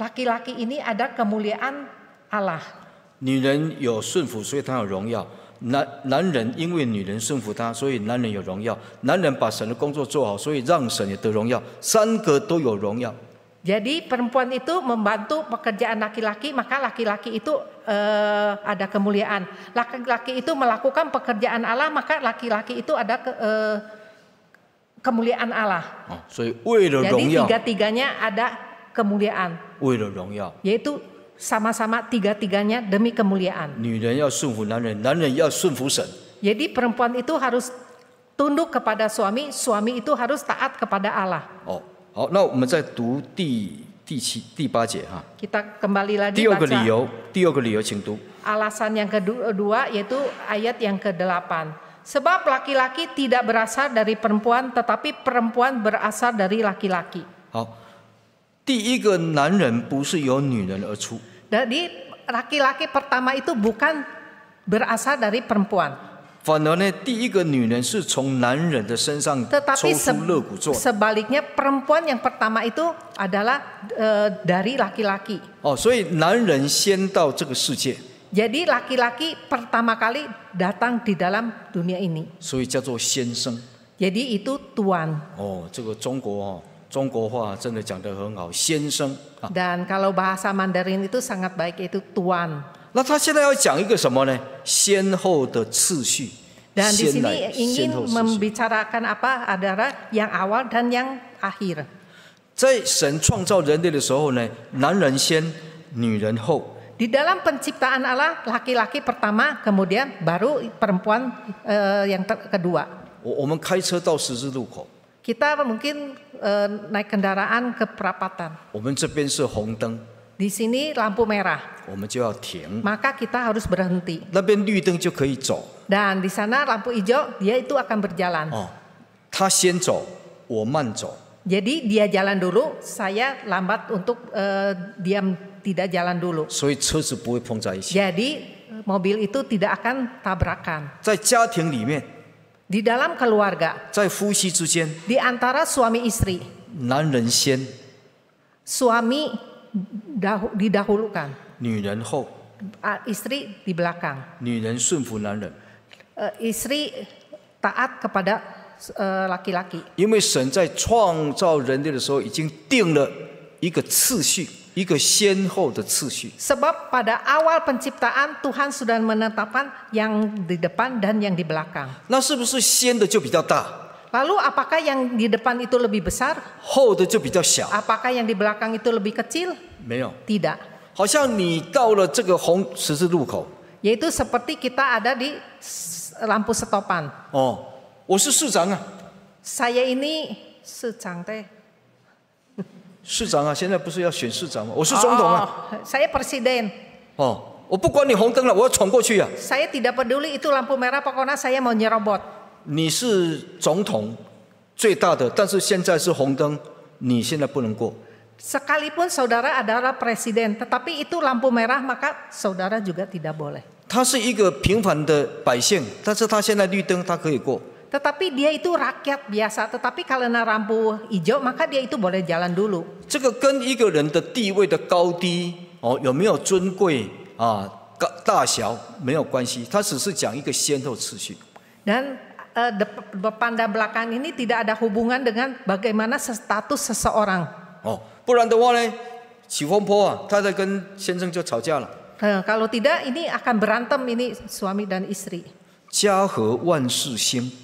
laki-laki ini ada kemuliaan Allah. Jadi perempuan itu membantu pekerjaan laki-laki, maka laki-laki itu uh, ada kemuliaan. Laki-laki itu melakukan pekerjaan Allah, maka laki-laki itu ada ke, uh, kemuliaan Allah. Oh, Jadi tiga-tiganya ada kemuliaan. Yaitu sama-sama tiga-tiganya demi kemuliaan. Jadi perempuan itu harus tunduk kepada suami, suami itu harus taat kepada Allah. Oh, Kita kembali lagi. alasan yang kedua yaitu ayat yang ke-8. Sebab laki-laki tidak berasal dari perempuan, tetapi perempuan berasal dari laki-laki. Jadi laki laki-laki pertama itu bukan berasal dari perempuan, tetapi perempuan yang pertama itu adalah eh, dari laki-laki. Jadi laki-laki pertama kali datang di dalam dunia ini. Jadi itu tuan. Oh, Dan kalau bahasa Mandarin itu sangat baik itu tuan. Dan di sini ingin membicarakan apa adalah yang awal dan yang akhir. 在神创造人类的时候呢，男人先，女人后。di dalam penciptaan Allah laki-laki pertama, kemudian baru perempuan uh, yang ter- kedua. Kita mungkin uh, naik kendaraan ke perapatan. Di sini lampu merah. Maka kita harus berhenti. Dan di sana lampu hijau, dia itu akan berjalan. Oh, Jadi dia jalan dulu, saya lambat untuk uh, diam tidak jalan dulu. Jadi e, mobil itu tidak akan tabrakan. Di dalam keluarga. Di antara suami istri. Suami didahulukan. Istri di belakang. Istri taat kepada e, laki-laki. 因为神在创造人类的时候已经定了一个次序。Sebab pada awal penciptaan Tuhan sudah menetapkan yang di depan dan yang di belakang. Lalu apakah yang di depan itu lebih besar? Apakah yang di belakang itu lebih kecil? Tidak. Tidak. seperti kita ada di lampu setopan. Oh, saya ini secang 市长啊，现在不是要选市长吗？我是总统了。saya presiden。哦，我不管你红灯了，我要闯过去呀。Saya tidak peduli itu lampu merah, kerana saya m a u nyerobot。你是总统，最大的，但是现在是红灯，你现在不能过。Sekalipun saudara adalah presiden, tetapi itu lampu merah maka saudara juga tidak boleh。他是一个平凡的百姓，但是他现在绿灯，他可以过。Tetapi dia itu rakyat biasa, tetapi karena rambu hijau maka dia itu boleh jalan dulu. Dan uh, depan dan belakang ini tidak ada hubungan dengan bagaimana status seseorang. kalau tidak ini akan berantem ini suami dan istri. 家和万事兴。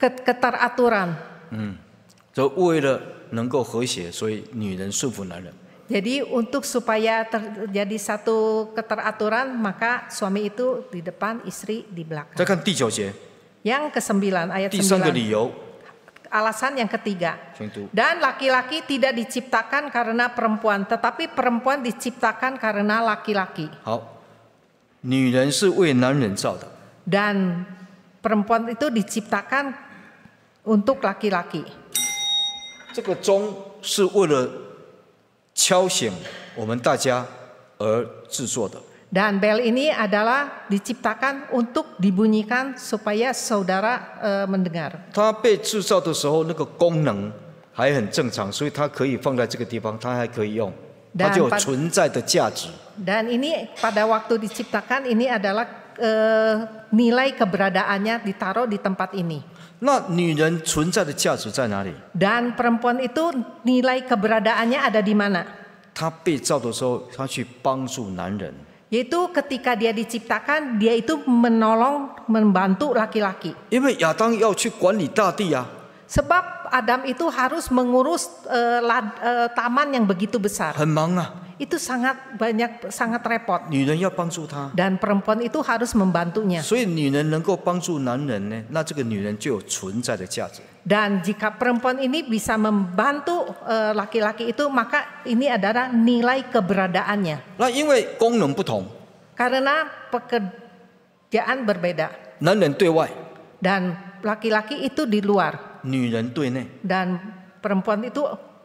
keteraturan. Hmm. Jadi untuk supaya terjadi satu keteraturan maka suami itu di depan, istri di belakang. Yang kesembilan ayat sembilan. alasan yang ketiga. Dan laki-laki tidak diciptakan karena perempuan, tetapi perempuan diciptakan karena laki-laki. Dan perempuan itu diciptakan untuk laki-laki. Dan bel ini adalah diciptakan untuk dibunyikan supaya saudara uh, mendengar. dan ini pada waktu diciptakan ini adalah uh, nilai keberadaannya ditaruh di tempat ini. 那女人存在的价值在哪里？Dan perempuan itu nilai keberadaannya ada di mana？她被造的时候，她去帮助男人。yaitu ketika dia diciptakan dia itu menolong membantu laki-laki. Sebab Adam itu harus mengurus uh, lad, uh, taman yang begitu besar. 很忙啊 itu sangat banyak sangat repot. Dan perempuan itu harus membantunya. Dan jika perempuan ini bisa membantu eh, laki-laki uh, itu, maka ini adalah nilai keberadaannya. Karena pekerjaan berbeda. Dan laki-laki itu di luar. Dan perempuan itu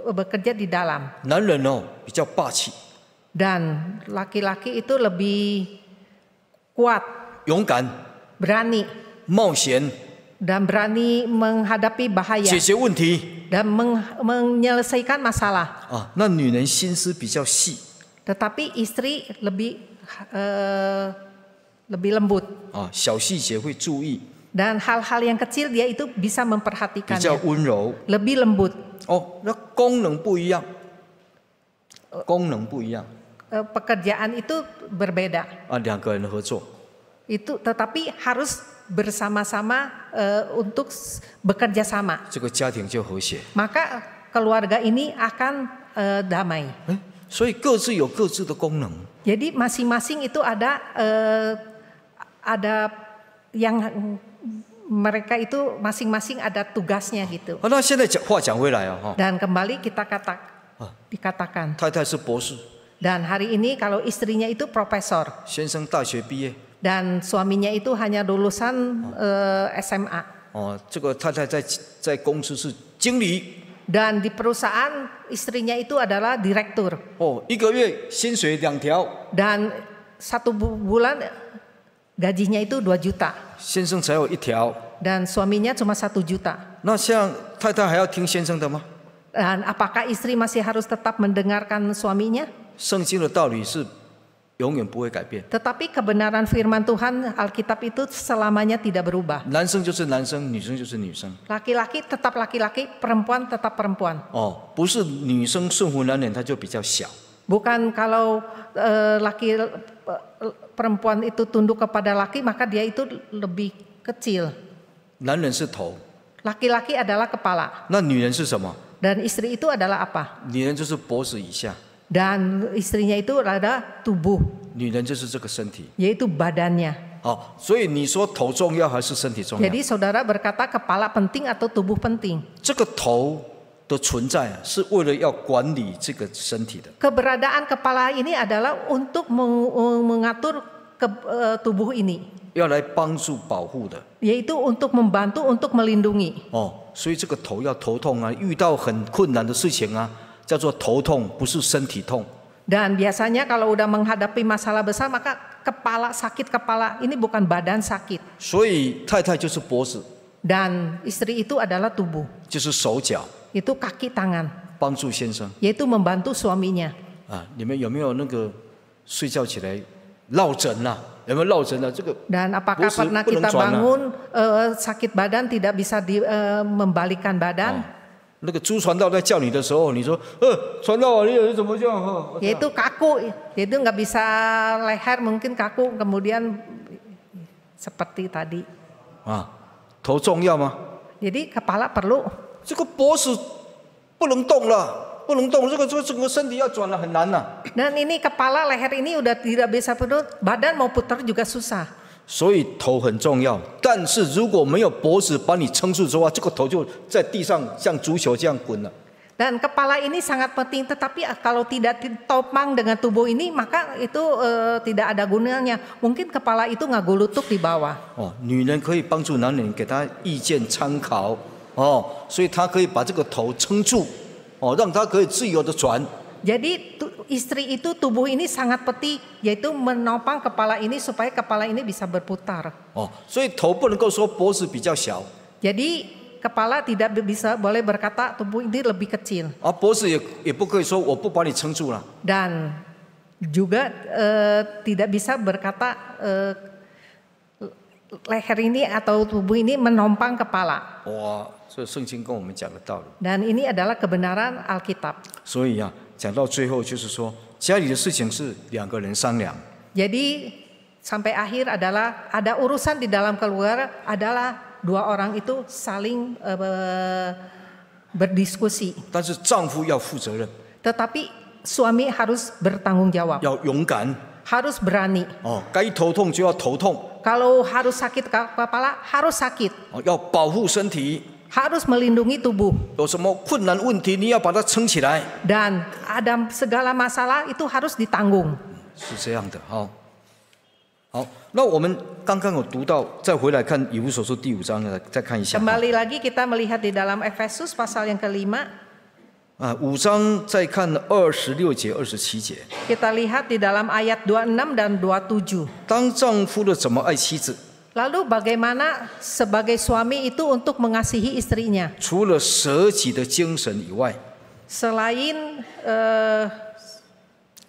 bekerja di dalam. Dan laki laki-laki itu lebih kuat, 勇敢，berani Dan berani menghadapi bahaya dan meng- menyelesaikan masalah. Ah, Tetapi istri lebih uh, lebih lembut, 啊，小细节会注意 ah, dan hal-hal yang kecil dia itu bisa memperhatikannya. Lebih lembut. Oh, e, Pekerjaan itu berbeda. Ah, itu tetapi harus bersama-sama e, untuk bekerja sama. Maka keluarga ini akan e, damai. Eh, Jadi masing-masing itu ada ada yang mereka itu masing-masing ada tugasnya gitu. Oh, nah, ya, Dan kembali kita kata dikatakan. Dan hari ini kalau istrinya itu profesor. Dan suaminya itu hanya lulusan SMA. Eh, Dan di perusahaan istrinya itu adalah direktur. Oh, Dan satu bulan gajinya itu 2 juta. Dan suaminya cuma satu juta. apakah istri masih harus tetap mendengarkan suaminya? Tetapi kebenaran firman Tuhan Alkitab itu selamanya tidak berubah. laki laki tetap laki-laki, perempuan tetap perempuan. Oh, kalau eh, laki laki uh, eh, perempuan itu tunduk kepada laki maka dia itu lebih kecil. laki laki adalah kepala. Dan istri itu adalah apa? Dan istrinya itu adalah tubuh. Yaitu badannya. Jadi saudara berkata kepala penting atau tubuh penting. 的存在是为了要管理这个身体的。keberadaan kepala ini adalah untuk mengatur tubuh ini。要来帮助保护的。yaitu untuk membantu untuk melindungi。哦，所以这个头要头痛啊，遇到很困难的事情啊，叫做头痛，不是身体痛。dan biasanya kalau u d a h menghadapi masalah besar maka kepala sakit kepala ini bukan badan sakit。所以太太就是脖子。dan istri itu adalah tubuh。就是手脚。itu kaki tangan. Yaitu membantu suaminya. 啊，你们有没有那个睡觉起来落枕呐、啊？有没有落枕啊？这个 dan apakah pernah kita bangun uh, eh, sakit badan tidak bisa di, uh, membalikan badan? Oh，yaitu kaku, yaitu nggak bisa leher mungkin kaku, kemudian seperti tadi. Ah, kepala perlu. 这个脖子不能动了，不能动，这个这个整个身体要转了很难呐、啊。Dan kepala leher ini udah tidak bisa pudut, badan mau putar juga susah. kepala ini sangat penting, tetapi kalau tidak ditopang dengan tubuh ini, maka itu uh, tidak ada gunanya. Mungkin kepala itu nggak gulutuk di bawah. Oh, 女人可以帮助男人，给他意见参考。哦，所以他可以把这个头撑住，哦，让他可以自由的转。Jadi istri itu tubuh ini sangat peti, yaitu menopang kepala ini supaya kepala ini bisa berputar. Oh, 所以头不能够说脖子比较小。Jadi kepala tidak bisa boleh berkata tubuh ini lebih kecil. 啊，脖子也也不可以说我不把你撑住了。Dan juga eh, tidak bisa berkata eh, leher ini atau tubuh ini menompang kepala. Dan ini adalah kebenaran Alkitab. Jadi sampai akhir adalah ada urusan di dalam keluar adalah dua orang itu saling uh, berdiskusi. Tetapi suami harus bertanggung jawab. Harus berani. Oh, 该头痛就要头痛. Kalau harus sakit kepala, harus sakit. Oh, ya, harus melindungi tubuh. Ya, ya, Dan ada segala masalah itu harus ditanggung. Nah, kembali lagi kita melihat di dalam Efesus pasal yang kelima. 啊，五章再看二十六节、二十七节。Kita lihat di dalam ayat dua enam dan 27. 当丈夫的怎么爱妻子？Lalu bagaimana sebagai suami itu untuk mengasihi istrinya? 除了舍己的精神以外，Selain eh,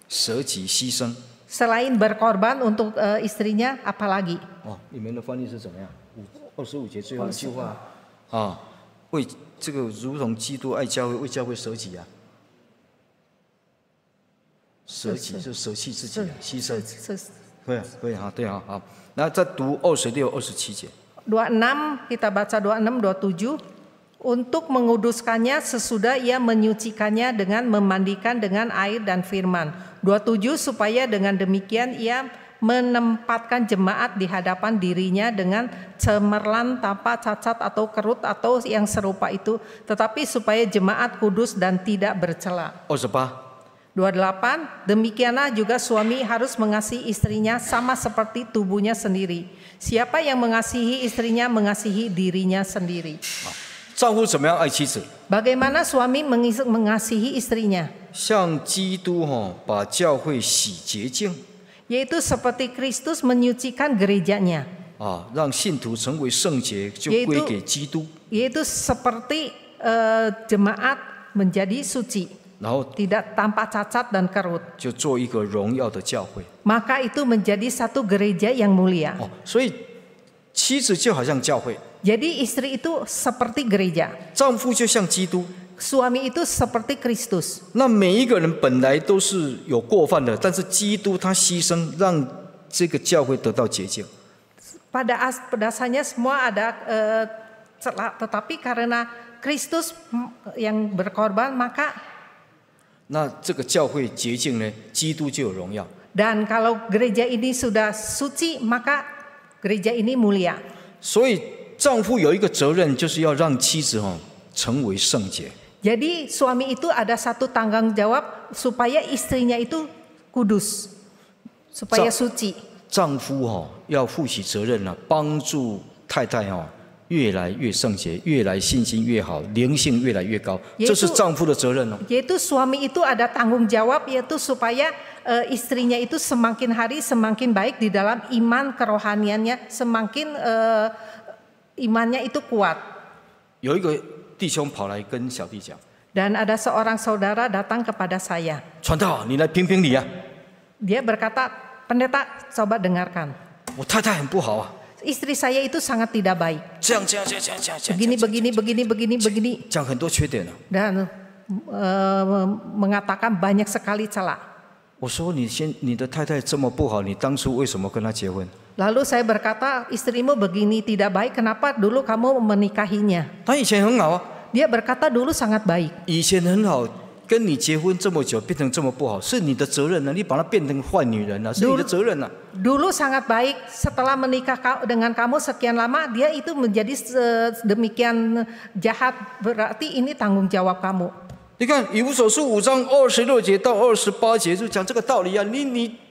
舍己牺牲。selain berkorban untuk eh, istrinya, apalagi? 哦，你们的翻译是怎么样？五二十五节最后一句话啊，为 enam kita baca dua enam dua tujuh untuk menguduskannya sesudah ia menyucikannya dengan memandikan dengan air dan firman. dua tujuh supaya dengan demikian ia menempatkan jemaat di hadapan dirinya dengan cemerlan tanpa cacat atau kerut atau yang serupa itu tetapi supaya jemaat kudus dan tidak bercela. Oh, sepah. 28 Demikianlah juga suami harus mengasihi istrinya sama seperti tubuhnya sendiri. Siapa yang mengasihi istrinya mengasihi dirinya sendiri. Bagaimana suami mengasihi istrinya? yaitu seperti Kristus menyucikan gerejanya. Ah, yaitu, yaitu seperti uh, jemaat menjadi suci. tidak tanpa cacat dan kerut. Maka itu menjadi satu gereja yang mulia. Oh, Jadi istri itu seperti gereja. 丈夫就像基督 suami itu seperti Kristus. as, dasarnya semua ada uh, tetapi karena Kristus yang berkorban maka Nah, kalau gereja ini sudah suci maka gereja ini mulia. 所以丈夫有一个责任，就是要让妻子哈、哦、成为圣洁。jadi suami itu ada satu tanggung jawab supaya istrinya itu kudus, supaya suci. 丈夫哦，要负起责任了、啊，帮助太太哦，越来越圣洁，越来信心越好，灵性越来越高，这是丈夫的责任哦。Yaitu suami itu ada tanggung jawab yaitu supaya eh, istrinya itu semakin hari semakin baik di dalam iman kerohaniannya, semakin eh, imannya itu kuat. 弟兄跑来跟小弟讲。Dan ada seorang saudara datang kepada saya. 传道，你来评评理啊！Dia berkata, pendeta, coba dengarkan. 我太太很不好啊，Istri saya itu sangat tidak baik. 这样这样这样这样这样这样 Begini, begini, begini, begini, begini. 讲很多缺点啊。Dan mengatakan banyak sekali celah. 我说你先，你的太太这么不好，你当初为什么跟她结婚？Lalu saya berkata, istrimu begini tidak baik, kenapa dulu kamu menikahinya? Dia berkata dulu sangat baik. Dulu sangat baik, setelah menikah dengan kamu sekian lama, dia itu menjadi demikian jahat. Berarti ini tanggung jawab kamu. 5:26-28, 你看《以无所书》五章二十六节到二十八节就讲这个道理啊，你你。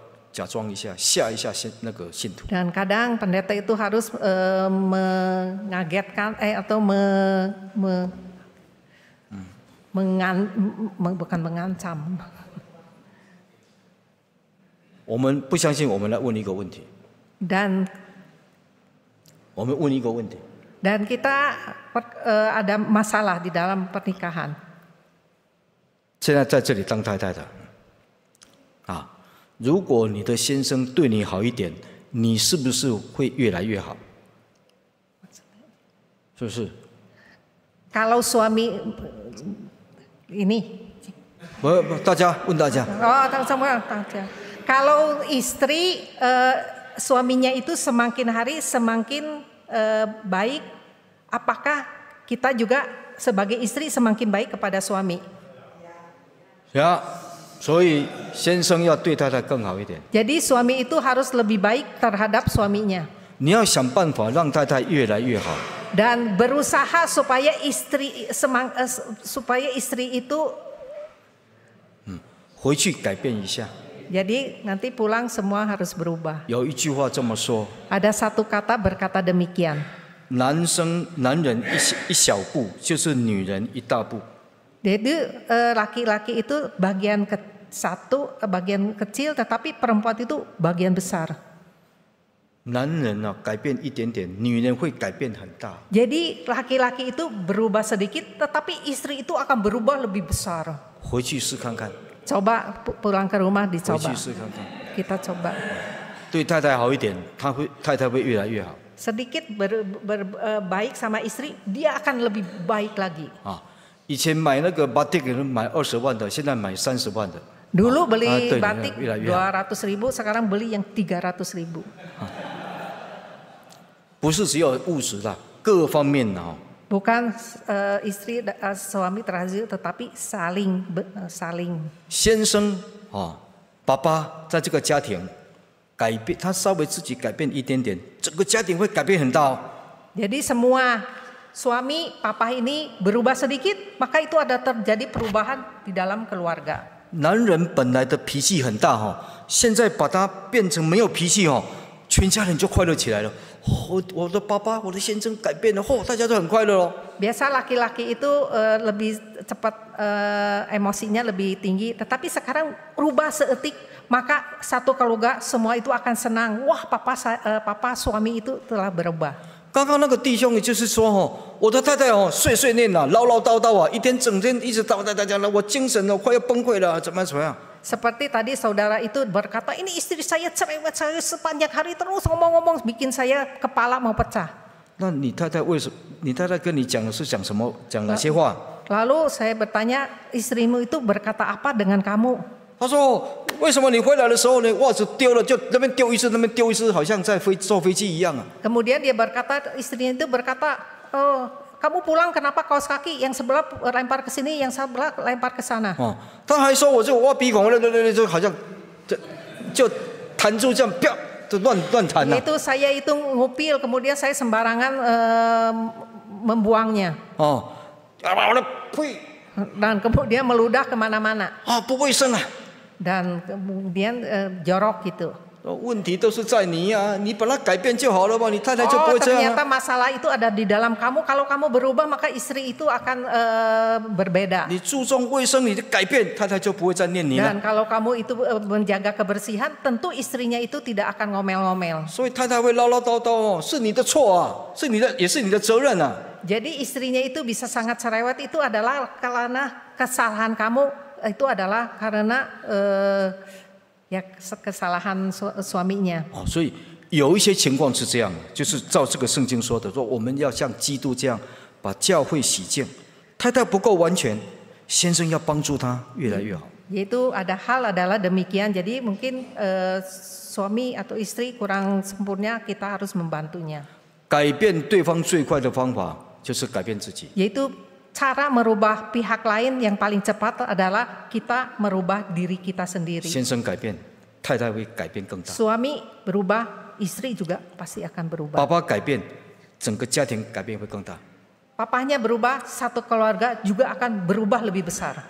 Dan kadang pendeta itu harus eh, mengagetkan eh atau me, me, mengan, bukan mengancam. 我们问一个问题。Dan kita eh, ada masalah di dalam pernikahan. 如果你的先生对你好一点，你是不是会越来越好？是不是？Kalau suami ini，不不，大家问大家。哦，大家，大家。Kalau istri eh, suaminya itu semakin hari semakin eh, baik, apakah kita juga sebagai istri semakin baik kepada suami? Ya. 所以先生要对他的更好一点。Jadi suami itu harus lebih baik terhadap suaminya. 你要想办法让太太越来越好。Dan berusaha supaya istri semang uh, supaya istri itu 嗯，回去改变一下。Jadi nanti pulang semua harus berubah. 有一句话这么说。Ada satu kata berkata demikian. Jadi eh, laki-laki itu bagian ke satu, eh, bagian kecil, tetapi perempuan itu bagian besar. Jadi laki-laki itu berubah sedikit, tetapi istri itu akan berubah lebih besar. Coba pulang ke rumah dicoba. Kita coba. 对太太好一点，她会太太会越来越好。Sedikit ber, ber, eh, baik sama istri, dia akan lebih baik lagi. Ah. 以前买那个 batik，可能买二十万的，现在买三十万的。Dulu beli batik dua ratus ribu, sekarang beli yang tiga ratus ribu。不是只有物质的，各方面哦。Bukan istri suami t e r a i l tetapi saling, saling。先生哦，爸爸在这个家庭改变，他稍微自己改变一点点，整个家庭会改变很大。Jadi semua suami papa ini berubah sedikit, maka itu ada terjadi perubahan di dalam keluarga. 男人本来的脾气很大哈，现在把他变成没有脾气哈，全家人就快乐起来了。我我的爸爸，我的先生改变了，哦，大家都很快乐咯。Biasa laki-laki itu uh, lebih cepat uh, emosinya lebih tinggi, tetapi sekarang rubah seetik, maka satu keluarga semua itu akan senang. Wah, papa uh, papa suami itu telah berubah. Seperti tadi saudara itu berkata, ini istri saya cerewet saya sepanjang hari terus ngomong-ngomong bikin saya kepala mau pecah. Lalu saya bertanya, istrimu itu berkata apa dengan kamu? 他说：“为什么你回来的时候呢，袜子丢了就那边丢一次，那边丢一次，好像在飞坐飞机一样啊。” Kemudian dia berkata, istrinya itu berkata, oh, kamu pulang kenapa kaos kaki yang sebelah lempar ke sini, yang sebelah lempar ke sana?" saya itu ngupil, kemudian saya sembarangan eh, membuangnya. kemudian meludah kemana-mana. Ah, dan kemudian uh, jorok gitu. Oh, ternyata masalah itu ada di dalam kamu. Kalau kamu berubah, maka istri itu akan uh, berbeda. Dan kalau kamu itu eh, menjaga kebersihan, tentu istrinya itu tidak akan ngomel-ngomel. Jadi istrinya itu bisa sangat cerewet itu adalah karena kesalahan kamu itu adalah karena eh, ya kesalahan su suaminya. Oh, 所以有一些情况是这样，就是照这个圣经说的，说我们要像基督这样把教会洗净。太太不够完全，先生要帮助她越来越好。Yaitu ada hal adalah demikian. Jadi mungkin eh, suami atau istri kurang sempurna, kita harus membantunya. 改变对方最快的方法就是改变自己。Yaitu cara merubah pihak lain yang paling cepat adalah kita merubah diri kita sendiri. Suami berubah, istri juga pasti akan berubah. Papanya berubah, satu keluarga juga akan berubah lebih besar.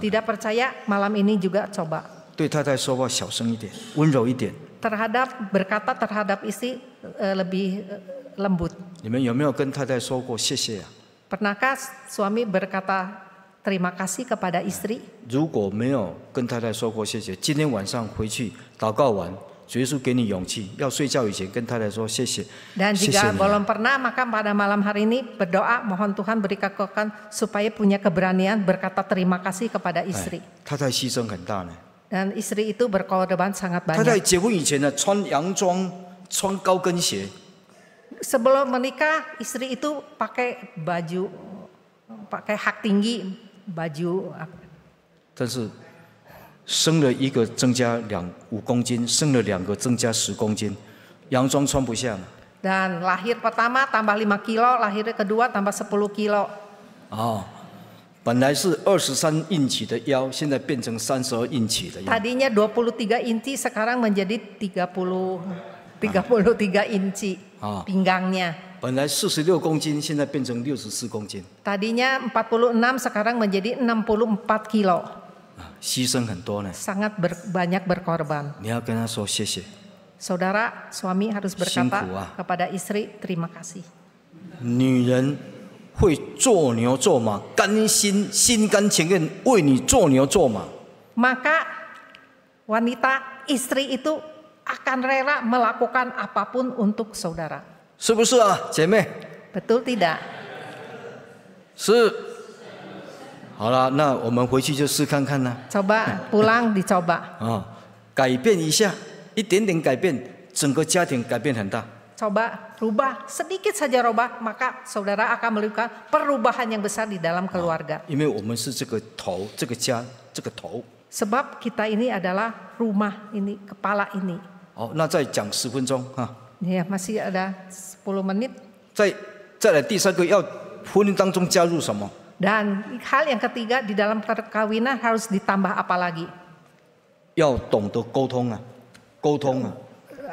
Tidak percaya, malam ini juga coba. 对太太说话小声一点，温柔一点。terhadap berkata terhadap istri e, lebih e, lembut. Pernahkah suami berkata terima kasih kepada istri? Dan jika belum pernah, maka pada malam hari ini berdoa mohon Tuhan beri kekuatan supaya punya keberanian berkata terima kasih kepada istri. 太太牺牲很大呢，dan istri itu berkorban sangat banyak. 她在结婚以前呢，穿洋装，穿高跟鞋。Sebelum menikah, istri itu pakai baju pakai hak tinggi, baju apa? lahir pertama tambah 5 kilo, lahir kedua tambah 10 kilo. Oh. 本来是二十三英尺的腰，现在变成三十二英尺的腰。Tadinya tiga inci sekarang menjadi tiga tiga puluh puluh tiga inci ah. pinggangnya。本来四十六公斤，现在变成六十四公斤。tadinya empat puluh enam sekarang menjadi 64 kilo. Ah, Sangat ber, banyak berkorban。你要跟他说谢谢。saudara suami harus berkata kepada istri, terima kasih。女人。会做牛做马，甘心心甘情愿为你做牛做马。maka wanita istri itu akan rela melakukan apapun untuk saudara。是不是啊，姐妹？Betul tidak。是。好了，那我们回去就试看看呢。Coba pulang dicoba。啊，改变一下，一点点改变，整个家庭改变很大。coba rubah sedikit saja rubah maka saudara akan melakukan perubahan yang besar di dalam ah, keluarga. Sebab kita ini adalah rumah ini kepala ini. Oh, nah, 再讲10分钟, ya, masih ada 10 menit. Dan hal yang ketiga di dalam perkawinan harus ditambah apa lagi? 要懂得沟通啊，沟通啊。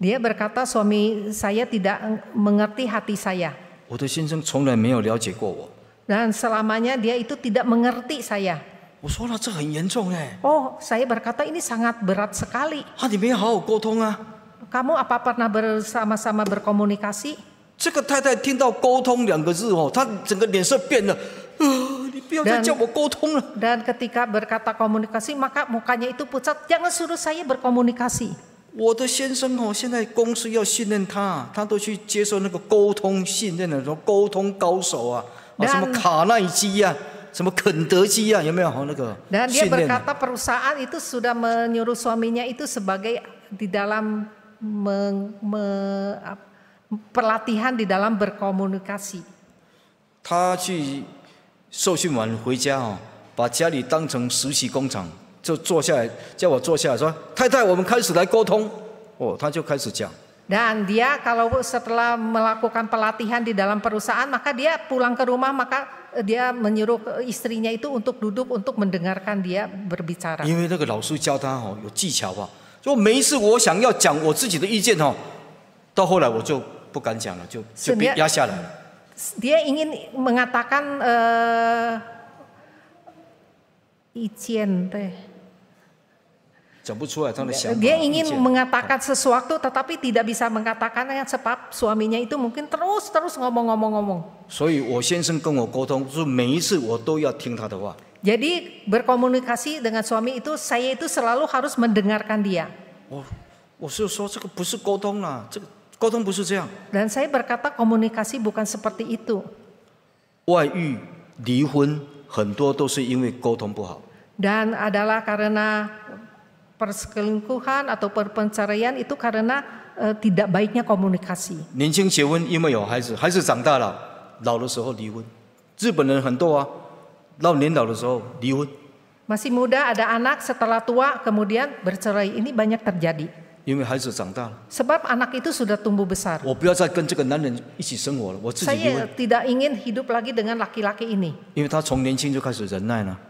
Dia berkata suami saya tidak mengerti hati saya. Dan selamanya dia itu tidak mengerti saya. Oh, saya berkata ini sangat berat sekali. Kamu apa pernah bersama-sama berkomunikasi? dan ketika berkata komunikasi maka mukanya itu pucat jangan suruh saya berkomunikasi 我的先生哦，现在公司要信任他，他都去接受那个沟通信任的，什么沟通高手啊，啊什么卡耐基啊，什么肯德基啊，有没有哦那个？然后他，他说，公司已经把他丈夫作为在沟通方面的培训。他去受训完回家哦，把家里当成实习工厂。就坐下来，叫我坐下来，说：“太太，我们开始来沟通。”哦，他就开始讲。Dan dia kalau setelah melakukan pelatihan di dalam perusahaan, maka dia pulang ke rumah, maka dia menyuruh istrinya itu untuk duduk untuk mendengarkan dia berbicara。因为那个老师教他哦有技巧啊，就每一次我想要讲我自己的意见哦，到后来我就不敢讲了，就就被压下来了。Dia ingin mengatakan e f f i c e n t Dia ingin iya. mengatakan sesuatu tetapi tidak bisa mengatakannya sebab suaminya itu mungkin terus-terus ngomong-ngomong-ngomong. Jadi berkomunikasi dengan suami itu saya itu selalu harus mendengarkan dia. Oh, Dan saya berkata komunikasi bukan seperti itu. Dan adalah karena perselingkuhan atau perpencarian itu karena uh, tidak baiknya komunikasi. 年轻结婚，因为有孩子，孩子长大了，老的时候离婚。日本人很多啊，到年老的时候离婚。masih muda ada anak setelah tua kemudian bercerai ini banyak terjadi. 因为孩子长大了。sebab anak itu sudah tumbuh besar. saya tidak ingin hidup lagi dengan laki-laki ini. 因为他从年轻就开始忍耐了。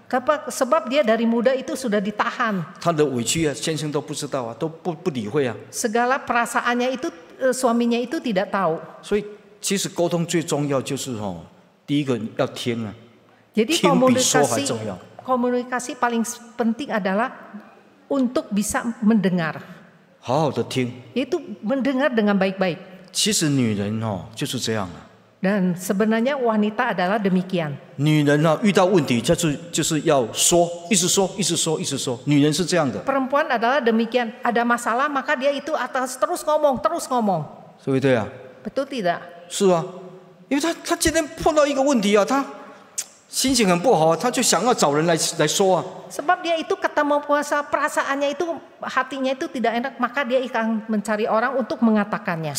sebab dia dari muda itu sudah ditahan. Segala perasaannya itu e, suaminya itu tidak tahu. Jadi komunikasi komunikasi paling penting adalah untuk bisa mendengar. Itu mendengar dengan baik-baik. 其实女人哦就是这样啊。dan sebenarnya wanita adalah demikian. 女人啊，遇到问题就是就是要说，一直说，一直说，一直说。女人是这样的。Perempuan adalah demikian. Ada masalah maka dia itu atas terus ngomong, terus ngomong. 对不对啊？Betul ya? tidak? 是啊，因为她她今天碰到一个问题啊，她心情很不好，她就想要找人来来说啊。Sebab dia itu ketemu puasa perasaannya itu hatinya itu tidak enak, maka dia akan mencari orang untuk mengatakannya.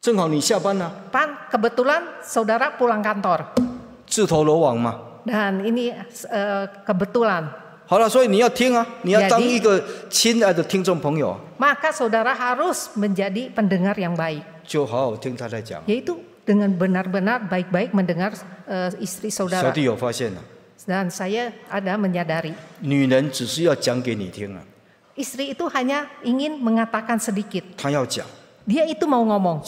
正好你下班啦、啊。Pan, kebetulan saudara pulang kantor。自投罗网嘛。Dan ini uh, kebetulan. saudara harus menjadi pendengar yang baik。就好好听他在讲。Yaitu dengan benar-benar baik-baik mendengar eh, istri saudara. saya ada menyadari. 女人只是要讲给你听啊。Istri itu hanya ingin mengatakan sedikit. 她要讲。dia itu mau ngomong.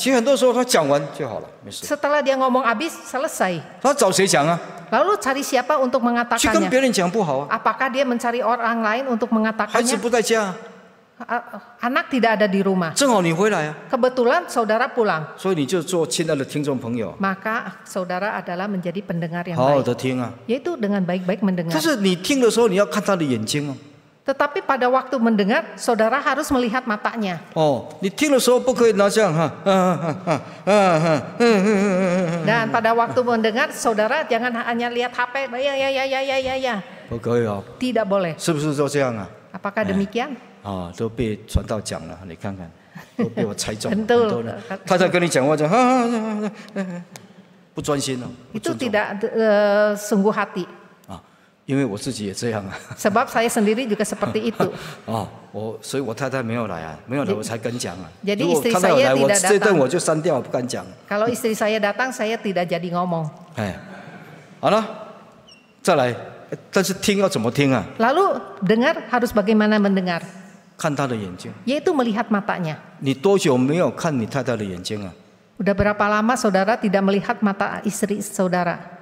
Setelah dia ngomong habis, selesai. Lalu cari siapa untuk mengatakannya? Apakah dia mencari orang lain untuk mengatakannya? anak tidak ada di rumah. Kebetulan saudara pulang. Maka saudara adalah menjadi pendengar yang baik. Yaitu dengan baik-baik mendengar. Tetapi pada waktu mendengar, saudara harus melihat matanya. Oh, Dan pada waktu mendengar, saudara jangan hanya lihat HP. Ya, ya, ya, ya, ya, ya, ya. Tidak boleh. Apakah demikian? ha ha tidak ha sungguh hati. 因为我自己也这样啊。Sebab saya sendiri juga seperti itu. Oh, oh, jadi istri saya tidak datang. Kalau istri saya datang, saya tidak jadi ngomong. 哎，好了，再来，但是听要怎么听啊？Lalu eh，dengar harus bagaimana mendengar? melihat matanya. 你多久没有看你太太的眼睛啊？Udah berapa lama saudara tidak melihat mata istri saudara?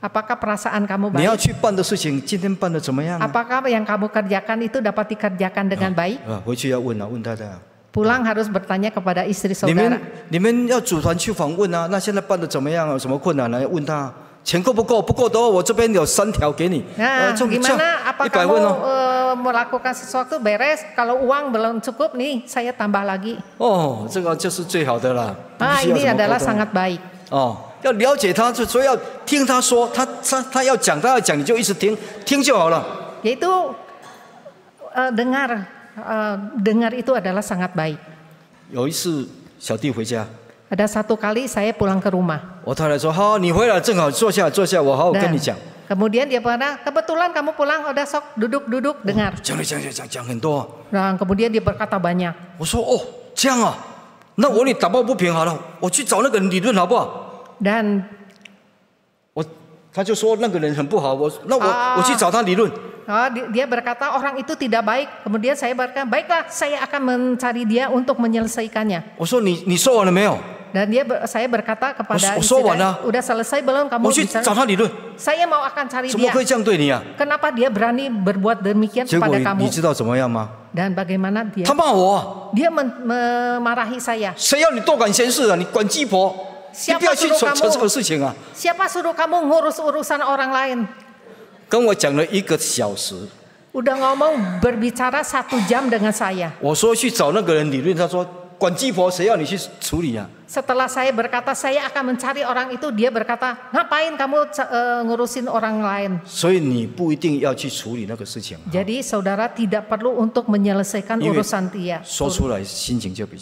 Apakah perasaan kamu baik? Apakah yang kamu kerjakan itu dapat dikerjakan dengan baik? Pulang harus bertanya kepada istri saudara. Nah, gimana? Apa kamu melakukan sesuatu beres? Kalau uang belum cukup nih, saya tambah lagi. Oh, ini adalah sangat baik. Oh. 要了解他，就所要听他说，他他他要讲，他要讲，你就一直听，听就好了。Itu dengar, dengar itu adalah sangat baik. 有一次小弟回家。Ada satu kali saya pulang ke rumah. 我太太说：“哈，你回来正好，坐下坐下，我好好跟你讲。” Kemudian dia pernah kebetulan kamu pulang ada sok duduk duduk dengar. 讲了讲讲讲讲很多。Kemudian dia berkata banyak。我说：“哦，这样啊，那我你打抱不平好了，我去找那个理论好不好？” Dan ah. ah, dia berkata orang itu tidak baik. Kemudian saya berkata, baiklah saya akan mencari dia untuk menyelesaikannya. Oh, Dan dia saya berkata kepada oh, istri, udah selesai belum kamu oh, bicara? Saya mau akan cari dia. Ya? Kenapa dia berani berbuat demikian kepada kamu? Dan bagaimana dia? Dia memarahi saya. 谁要你多管闲事啊？你管鸡婆。Siapa suruh kamu? Siapa suruh kamu ngurus urusan orang lain? 跟我讲了一个小时。Udah ngomong berbicara satu jam dengan saya. Oh, setelah saya berkata saya akan mencari orang itu, dia berkata ngapain kamu e, ngurusin orang lain? Jadi saudara tidak perlu untuk menyelesaikan urusan dia.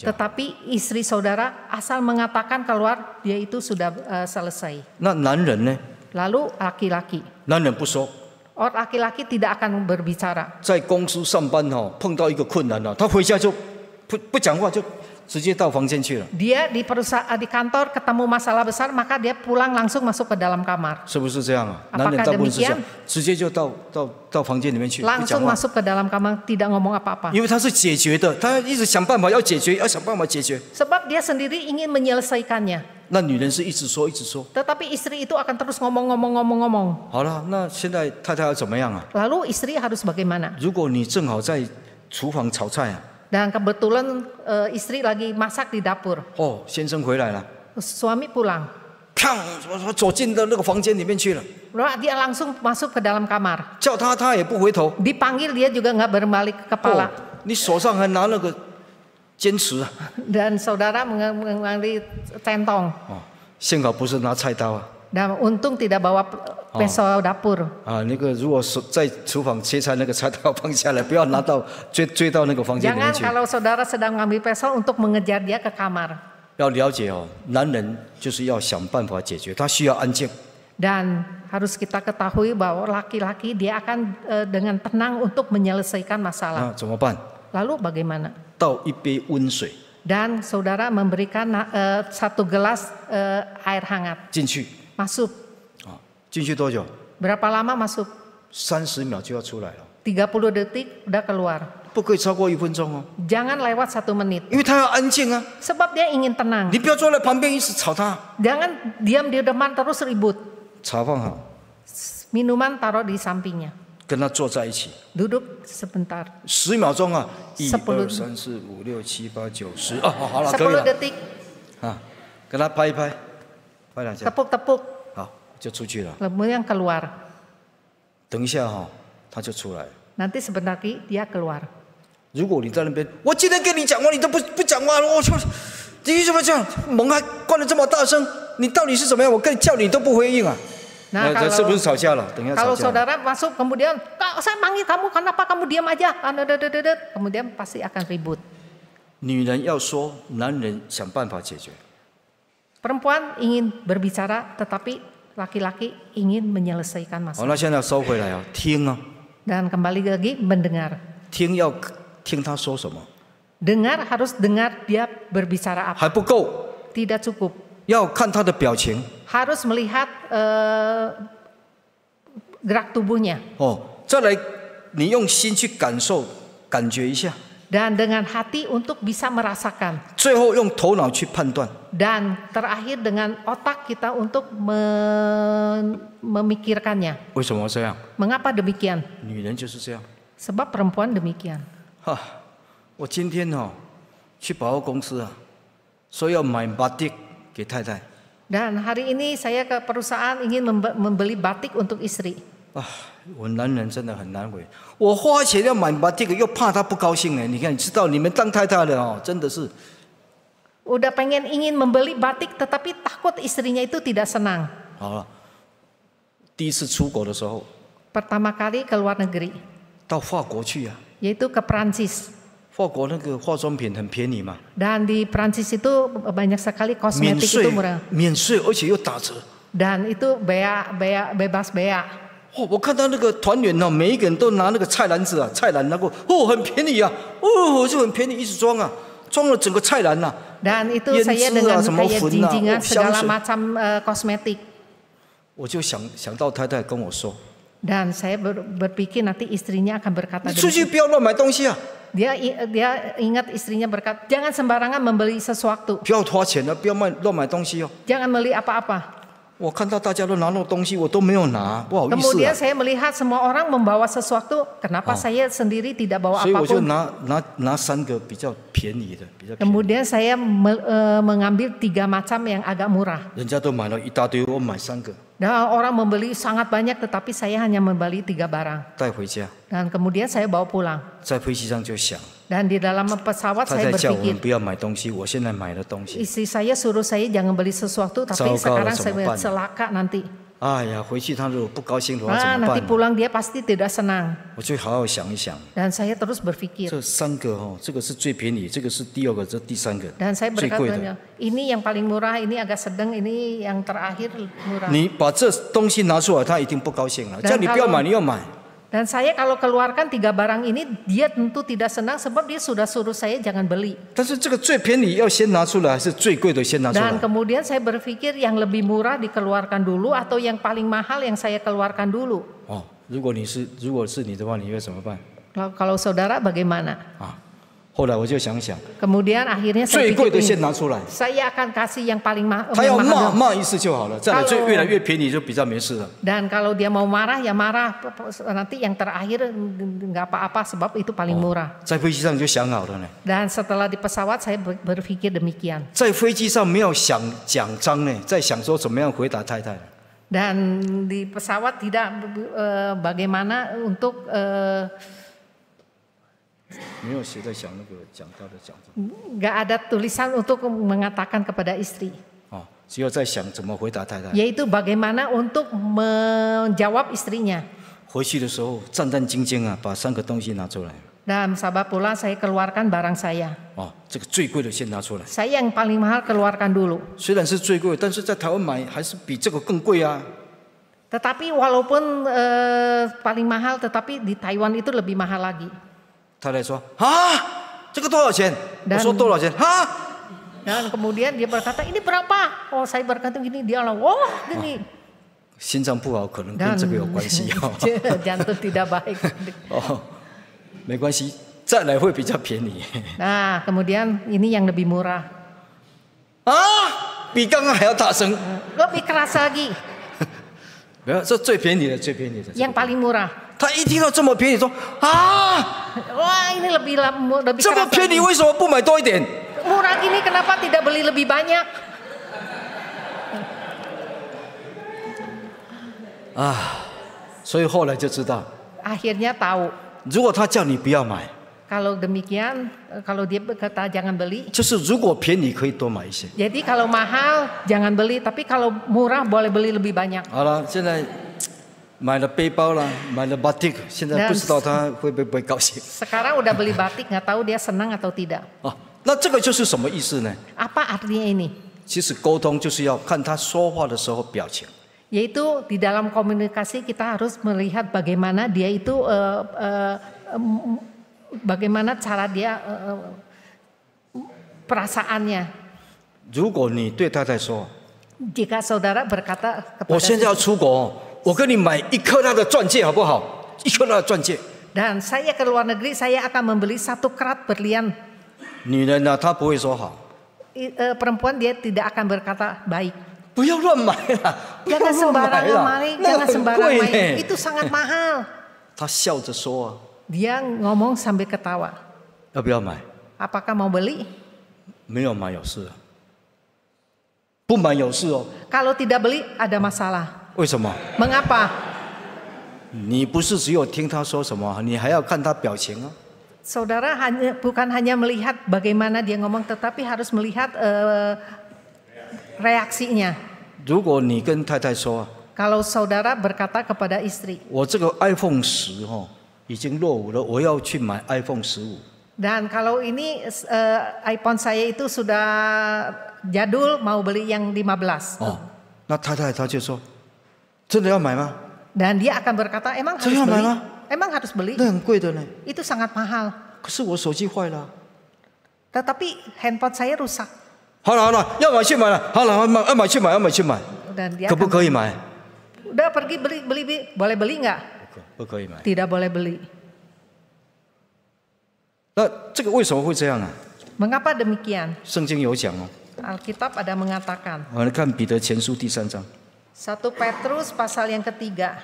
Tetapi istri saudara asal mengatakan keluar dia itu sudah e, selesai. lalu laki laki-laki. laki laki-laki tidak akan berbicara. Dia di perusahaan eh, di kantor ketemu masalah besar, maka dia pulang langsung masuk ke dalam kamar. demikian? Langsung masuk ke dalam kamar tidak ngomong apa-apa. Sebab dia sendiri ingin menyelesaikannya. Tetapi istri itu akan terus ngomong-ngomong-ngomong-ngomong. ngomong Lalu istri harus bagaimana? Dan kebetulan uh, istri lagi masak di dapur. Oh, 先生回来了。Suami pulang. dia langsung masuk ke dalam kamar. 叫他，他也不回头。Dipanggil dia juga nggak berbalik kepala. Oh, 你手上还拿那个坚持啊。Dan saudara mengambil centong. Oh, 幸好不是拿菜刀啊。dan untung tidak bawa pisau ah. dapur. Ah, Jangan kalau saudara sedang mengambil pisau untuk mengejar dia ke kamar. 要了解哦，男人就是要想办法解决，他需要安静。Dan oh, harus kita ketahui bahwa laki-laki dia akan eh, dengan tenang untuk menyelesaikan masalah. masalah. 怎么办？Lalu bagaimana? Dan saudara memberikan uh, satu gelas uh, air hangat. 进去，masuk. Oh, dojo. Berapa lama masuk? 30秒就要出来了。30 detik udah keluar. Jangan lewat satu menit. Sebab dia ingin tenang. Jangan diam di depan terus ribut. Minuman taruh di sampingnya. Duduk sebentar. 10 detik. 快两下。tepuk-tepuk。好，就出去了。Kemudian keluar. sebentar lagi dia keluar. nah, kalau saudara masuk kemudian kak, saya kamu kenapa kamu diam aja? Anu, kemudian pasti akan ribut. 女人要说，男人想办法解决。Perempuan ingin berbicara tetapi laki-laki ingin menyelesaikan masalah. Dan kembali lagi mendengar. Dengar harus dengar dia berbicara apa. Tidak cukup. Harus melihat eh, gerak tubuhnya. Oh, 哦，再来，你用心去感受，感觉一下。dan dengan hati untuk bisa merasakan. Dan terakhir dengan otak kita untuk me memikirkannya. Mengapa demikian? Sebab perempuan demikian. Dan hari ini saya ke perusahaan ingin membeli batik untuk istri. 啊，我男人真的很难为，我花钱要买 b a t 又怕他不高兴嘞。你看，你知道你们当太太的哦，真的是。udah pengen ingin membeli batik tetapi takut istrinya itu tidak senang。好，第一次出国的时候。pertama kali ke luar negeri。到法国去呀。yaitu ke Prancis。法国那个化妆品很便宜嘛。dan di Prancis itu banyak sekali kosmetik itu murah。免税而且又打折。dan itu bea bea bebas bea。哇！我看到那个团员呢，每一个人都拿那个菜篮子啊，菜篮那个，哦，很便宜啊，哦，就很便宜，一直装啊，装了整个菜篮呐。dan itu saya j a n g a 我就想想到太太跟我说。dan saya berpikir nanti i s t r i n y a akan berkata。你出去不要乱 d i a dia ingat i s t r i n y a berkata jangan sembarangan membeli sesuatu。jangan beli apa-apa。我看到大家都拿那东西，我都没有拿，不好意思、啊。Kemudian saya melihat semua orang membawa sesuatu, kenapa saya sendiri tidak bawa apapun? 所以我就拿拿拿三个比较便宜的，比较便宜。Kemudian saya me, mengambil tiga macam yang agak murah. orang membeli sangat banyak, tetapi saya hanya membeli tiga barang. 带回家。Dan kemudian saya bawa pulang. 在飞机上就想。dan di dalam pesawat saya berpikir, istri saya suruh saya jangan beli sesuatu, tapi sekarang saya celaka nanti. Ah, ya, ah nanti pulang dia pasti tidak senang. Oh, Dan saya terus berpikir. Dan saya berkata, ini yang paling murah, ini agak sedang, ini yang terakhir murah. Dan kalau dan saya kalau keluarkan tiga barang ini, dia tentu tidak senang sebab dia sudah suruh saya jangan beli. Dan kemudian saya berpikir yang lebih murah dikeluarkan dulu atau yang paling mahal yang saya keluarkan dulu. Oh, kalau saudara bagaimana? Ah, 后来我就想想，kemudian akhirnya saya 最贵的先拿出来。saya akan kasih yang paling mahal. 他要骂骂一次就好了，再来最越来越便宜就比较没事了。dan kalau dia mau marah ya marah nanti yang terakhir nggak apa-apa sebab itu paling oh, murah. 在飞机上就想好了呢。dan setelah di pesawat saya berpikir demikian. di pesawat tidak eh, bagaimana untuk uh, Gak ada tulisan untuk mengatakan kepada istri. Oh, Yaitu bagaimana untuk menjawab istrinya. 回去的时候战战兢兢啊，把三个东西拿出来。Dan sabah pula saya keluarkan barang saya. Oh, 这个最贵的先拿出来。Saya yang paling mahal keluarkan dulu. 虽然是最贵，但是在台湾买还是比这个更贵啊。Tetapi walaupun uh, paling mahal, tetapi di Taiwan itu lebih mahal lagi. 他来说啊，这个多少钱？我说多少钱？啊。Dan kemudian dia berkata, ini berapa? Oh saya berkata gini, dia lah, oh gini. tidak baik. Oh, nah, kemudian ini yang lebih murah. Ah, lebih keras lagi. 不要，这最便宜的，最便宜的。Yang paling murah。他一听到这么便宜，说啊，哇，ini lebih lebih。这么便宜为什么不买多一点？Murah ini kenapa tidak beli lebih banyak？啊，所以后来就知道。Akhirnya tahu。如果他叫你不要买。Kalau demikian, eh, kalau dia berkata jangan beli. Jadi kalau mahal jangan beli, tapi kalau murah boleh beli lebih banyak. batik，现在不知道他会不会高兴。Sekarang udah beli batik, nggak tahu dia senang atau tidak. Oh, artinya ini？其实沟通就是要看他说话的时候表情。Yaitu di dalam komunikasi kita harus melihat bagaimana dia itu uh, uh, bagaimana cara dia uh, eh, eh, perasaannya. Jika saudara berkata kepada 我现在要出国，我跟你买一克拉的钻戒好不好？一克拉的钻戒。Dan saya ke luar negeri, saya akan membeli satu kerat berlian. 女人呢、啊，她不会说好。Uh, eh, perempuan dia tidak akan berkata baik. 不要乱买啦！不要乱买啦！那个很贵呢。Itu sangat mahal. Dia ngomong sambil ketawa. Apakah mau beli? Kalau tidak beli ada masalah. Mengapa? Kan saudara hanya bukan hanya melihat bagaimana dia ngomong, tetapi harus melihat uh, reaksinya. Kalau saudara berkata kepada istri, 我这个 iPhone 已经落伍了，我要去买 iPhone 十五。Dan kalau ini uh, iPhone saya itu sudah jadul mau beli yang 15. Oh. Nah, Dan dia akan berkata, "Emang harus beli?" Emang harus beli? Itu sangat mahal. Tetapi handphone saya rusak. 好了好了，要买去买了，好了，要买要买去买，要买去买。Dan dia pergi beli beli beli, boleh beli nggak? tidak boleh beli。mengapa demikian？Alkitab ada mengatakan。我 satu Petrus pasal yang ketiga。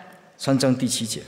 三章第七节。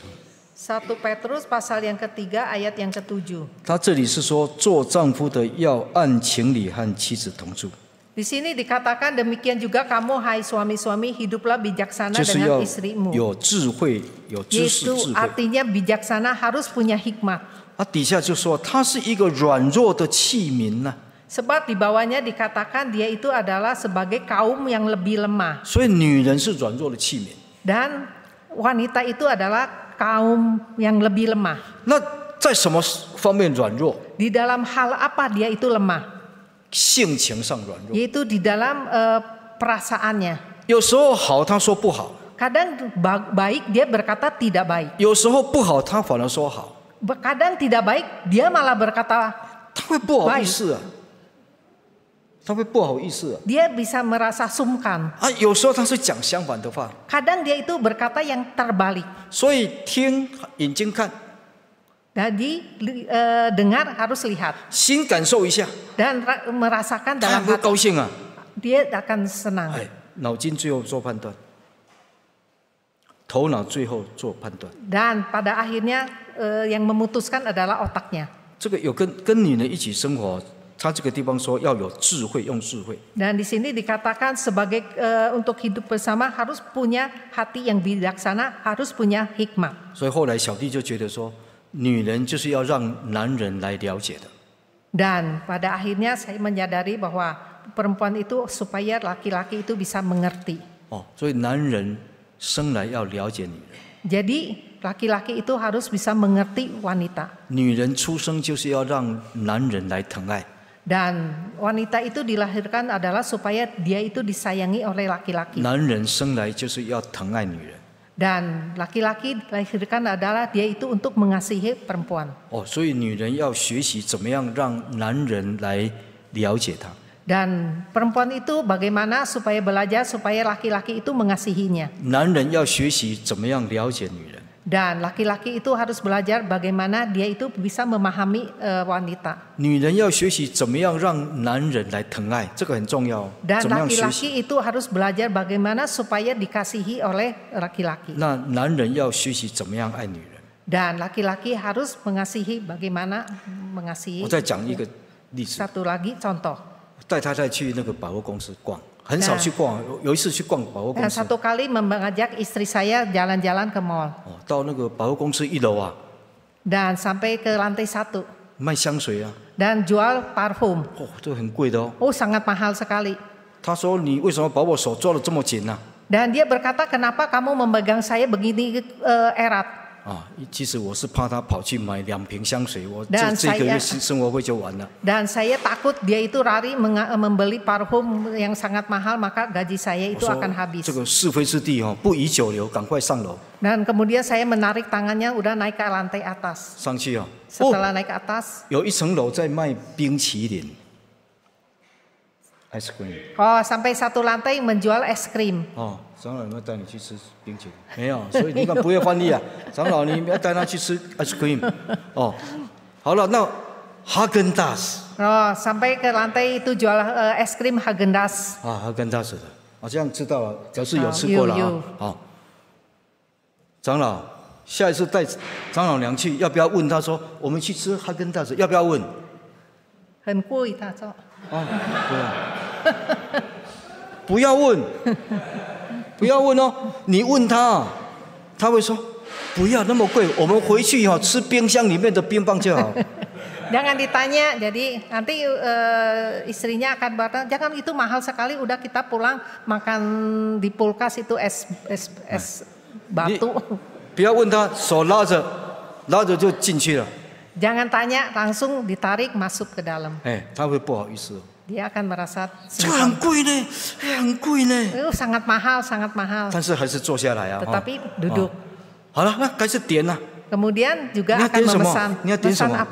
satu Petrus pasal yang ketiga ayat yang ketujuh。他这里是说，做丈夫的要按情理和妻子同住。Di sini dikatakan demikian juga kamu hai suami-suami hiduplah bijaksana dengan istrimu. Yaitu artinya bijaksana harus punya hikmat. 啊，底下就说他是一个软弱的器皿呢、啊。Sebab ah, di bawahnya dikatakan dia itu adalah sebagai kaum yang lebih lemah. 所以女人是软弱的器皿。Dan wanita itu adalah kaum yang lebih lemah. di dalam hal apa dia itu lemah? Yaitu di dalam uh, perasaannya. Kadang baik dia berkata tidak baik. Kadang tidak baik dia malah berkata Dia bisa merasa sungkan. kadang dia itu berkata yang terbalik. Jadi uh, eh, dengar harus lihat. 心感受一下。Dan merasakan dalam hati. Dia akan senang. Dan pada akhirnya uh, yang memutuskan adalah otaknya. Dan di sini dikatakan sebagai uh, untuk hidup bersama harus punya hati yang bijaksana, harus punya hikmah. 所以后来小弟就觉得说。女人就是要让男人来了解的。Dan pada akhirnya saya menyadari bahwa perempuan itu supaya laki-laki itu bisa mengerti. Oh, so Jadi laki-laki itu harus bisa mengerti wanita. Dan wanita itu dilahirkan adalah supaya dia itu disayangi oleh laki-laki. 男人生来就是要疼爱女人。dan laki-laki lahirkan adalah dia itu untuk mengasihi perempuan. Oh, Dan perempuan itu bagaimana supaya belajar supaya laki-laki itu mengasihinya. 男人要学习怎么样了解女人。dan laki-laki itu harus belajar bagaimana dia itu bisa memahami uh, eh, wanita. Dan laki laki-laki itu harus belajar bagaimana supaya dikasihi oleh laki-laki. Dan laki laki-laki harus mengasihi bagaimana mengasihi. satu lagi contoh. 带他再去那个百货公司逛。很少去逛，有一次去逛百货公司。Satu kali mengajak istri saya jalan-jalan ke mall. sampai ke lantai satu。卖香水啊。Dan jual parfum. sangat mahal sekali. Dan dia berkata, kenapa kamu memegang saya begini uh, erat? 啊，其实我是怕他跑去买两瓶香水，我这这个月生活费就完了。Dan saya takut dia itu lari membeli parfum yang sangat mahal, maka gaji saya itu akan habis. 这个是非之地哦，不宜久留，赶快上楼。Dan kemudian saya menarik tangannya, udah naik ke lantai atas. naik ke atas. Oh, sampai satu lantai menjual es krim. 长老要带你去吃冰淇淋，没有，所以你敢不要翻译啊？长老，你要带他去吃 ice cream，哦，好了，那哈根达斯。哦，sampai a i ice cream Hagen Das。啊，哈根达斯的，好像知道了，表示有吃过了啊。好，长老，下一次带长老娘去，要不要问他说，我们去吃哈根达斯，要不要问？很贵，大说。啊，对不要问。不要问哦，你问他、啊，他会说不要那么贵，我们回去哈、啊、吃冰箱里面的冰棒就好。jangan ditanya jadi nanti eh, istrinya akan bertanya jangan itu mahal sekali udah kita pulang makan di pulkas itu es es es nah, batu jangan tanya langsung ditarik masuk ke dalam eh 他会不好意思这个很贵呢，很贵呢。哦，sangat mahal, sangat mahal。但是还是坐下来啊。但，但，比，度度。好了，那开始点呐。然后点什么？你要点什么？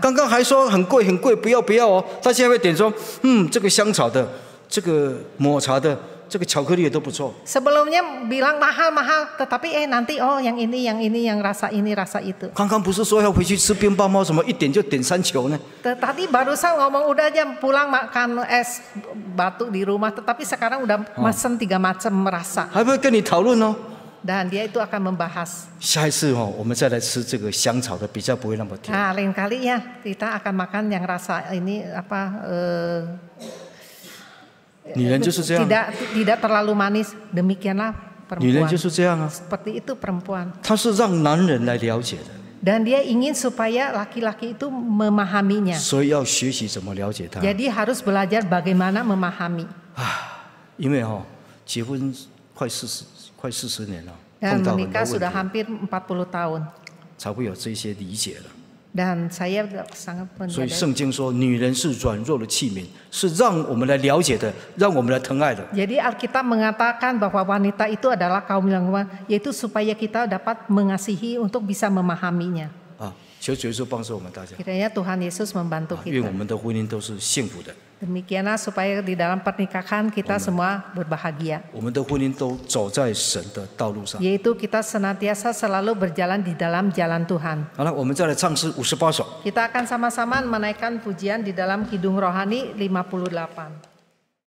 刚刚还说很贵很贵，不要不要哦。大家会点说，嗯，这个香草的，这个抹茶的。这个巧克力也都不错。Sebelumnya bilang mahal mahal, tetapi eh nanti oh yang ini yang ini yang rasa ini rasa itu. 刚刚不是说要回去吃冰棒吗？怎么一点就点三球呢？Tadi barusan ngomong udah aja pulang makan es batu di rumah, tetapi sekarang udah oh. mesen tiga macam rasa. 还会跟你讨论哦。dan kan dia itu akan membahas. 下一次哦，我们再来吃这个香草的，比较不会那么甜。Nah, lain kali ya kita akan makan yang rasa ini apa Uh, tidak tidak terlalu manis. Demikianlah perempuan. Seperti itu perempuan. Dan dia ingin supaya laki-laki itu memahaminya. Jadi harus belajar bagaimana memahami. Dan menikah sudah hampir 40 tahun dan saya sangat 所以圣经说，女人是软弱的器皿，是让我们来了解的，让我们来疼爱的。Jadi Alkitab mengatakan bahwa wanita itu adalah kaum yang lemah, yaitu supaya kita dapat mengasihi untuk bisa memahaminya. 求主耶稣帮助我们大家。Kiranya Tuhan Yesus membantu kita。愿我们的婚姻都是幸福的。Demikianlah supaya di dalam pernikahan kita semua berbahagia。我们的婚姻都走在神的道路上。Yaitu kita senantiasa selalu berjalan di dalam jalan Tuhan。好了，我们再来唱诗五十八首。Kita akan sama-sama menaikkan pujian di dalam Kidung Rohani 58.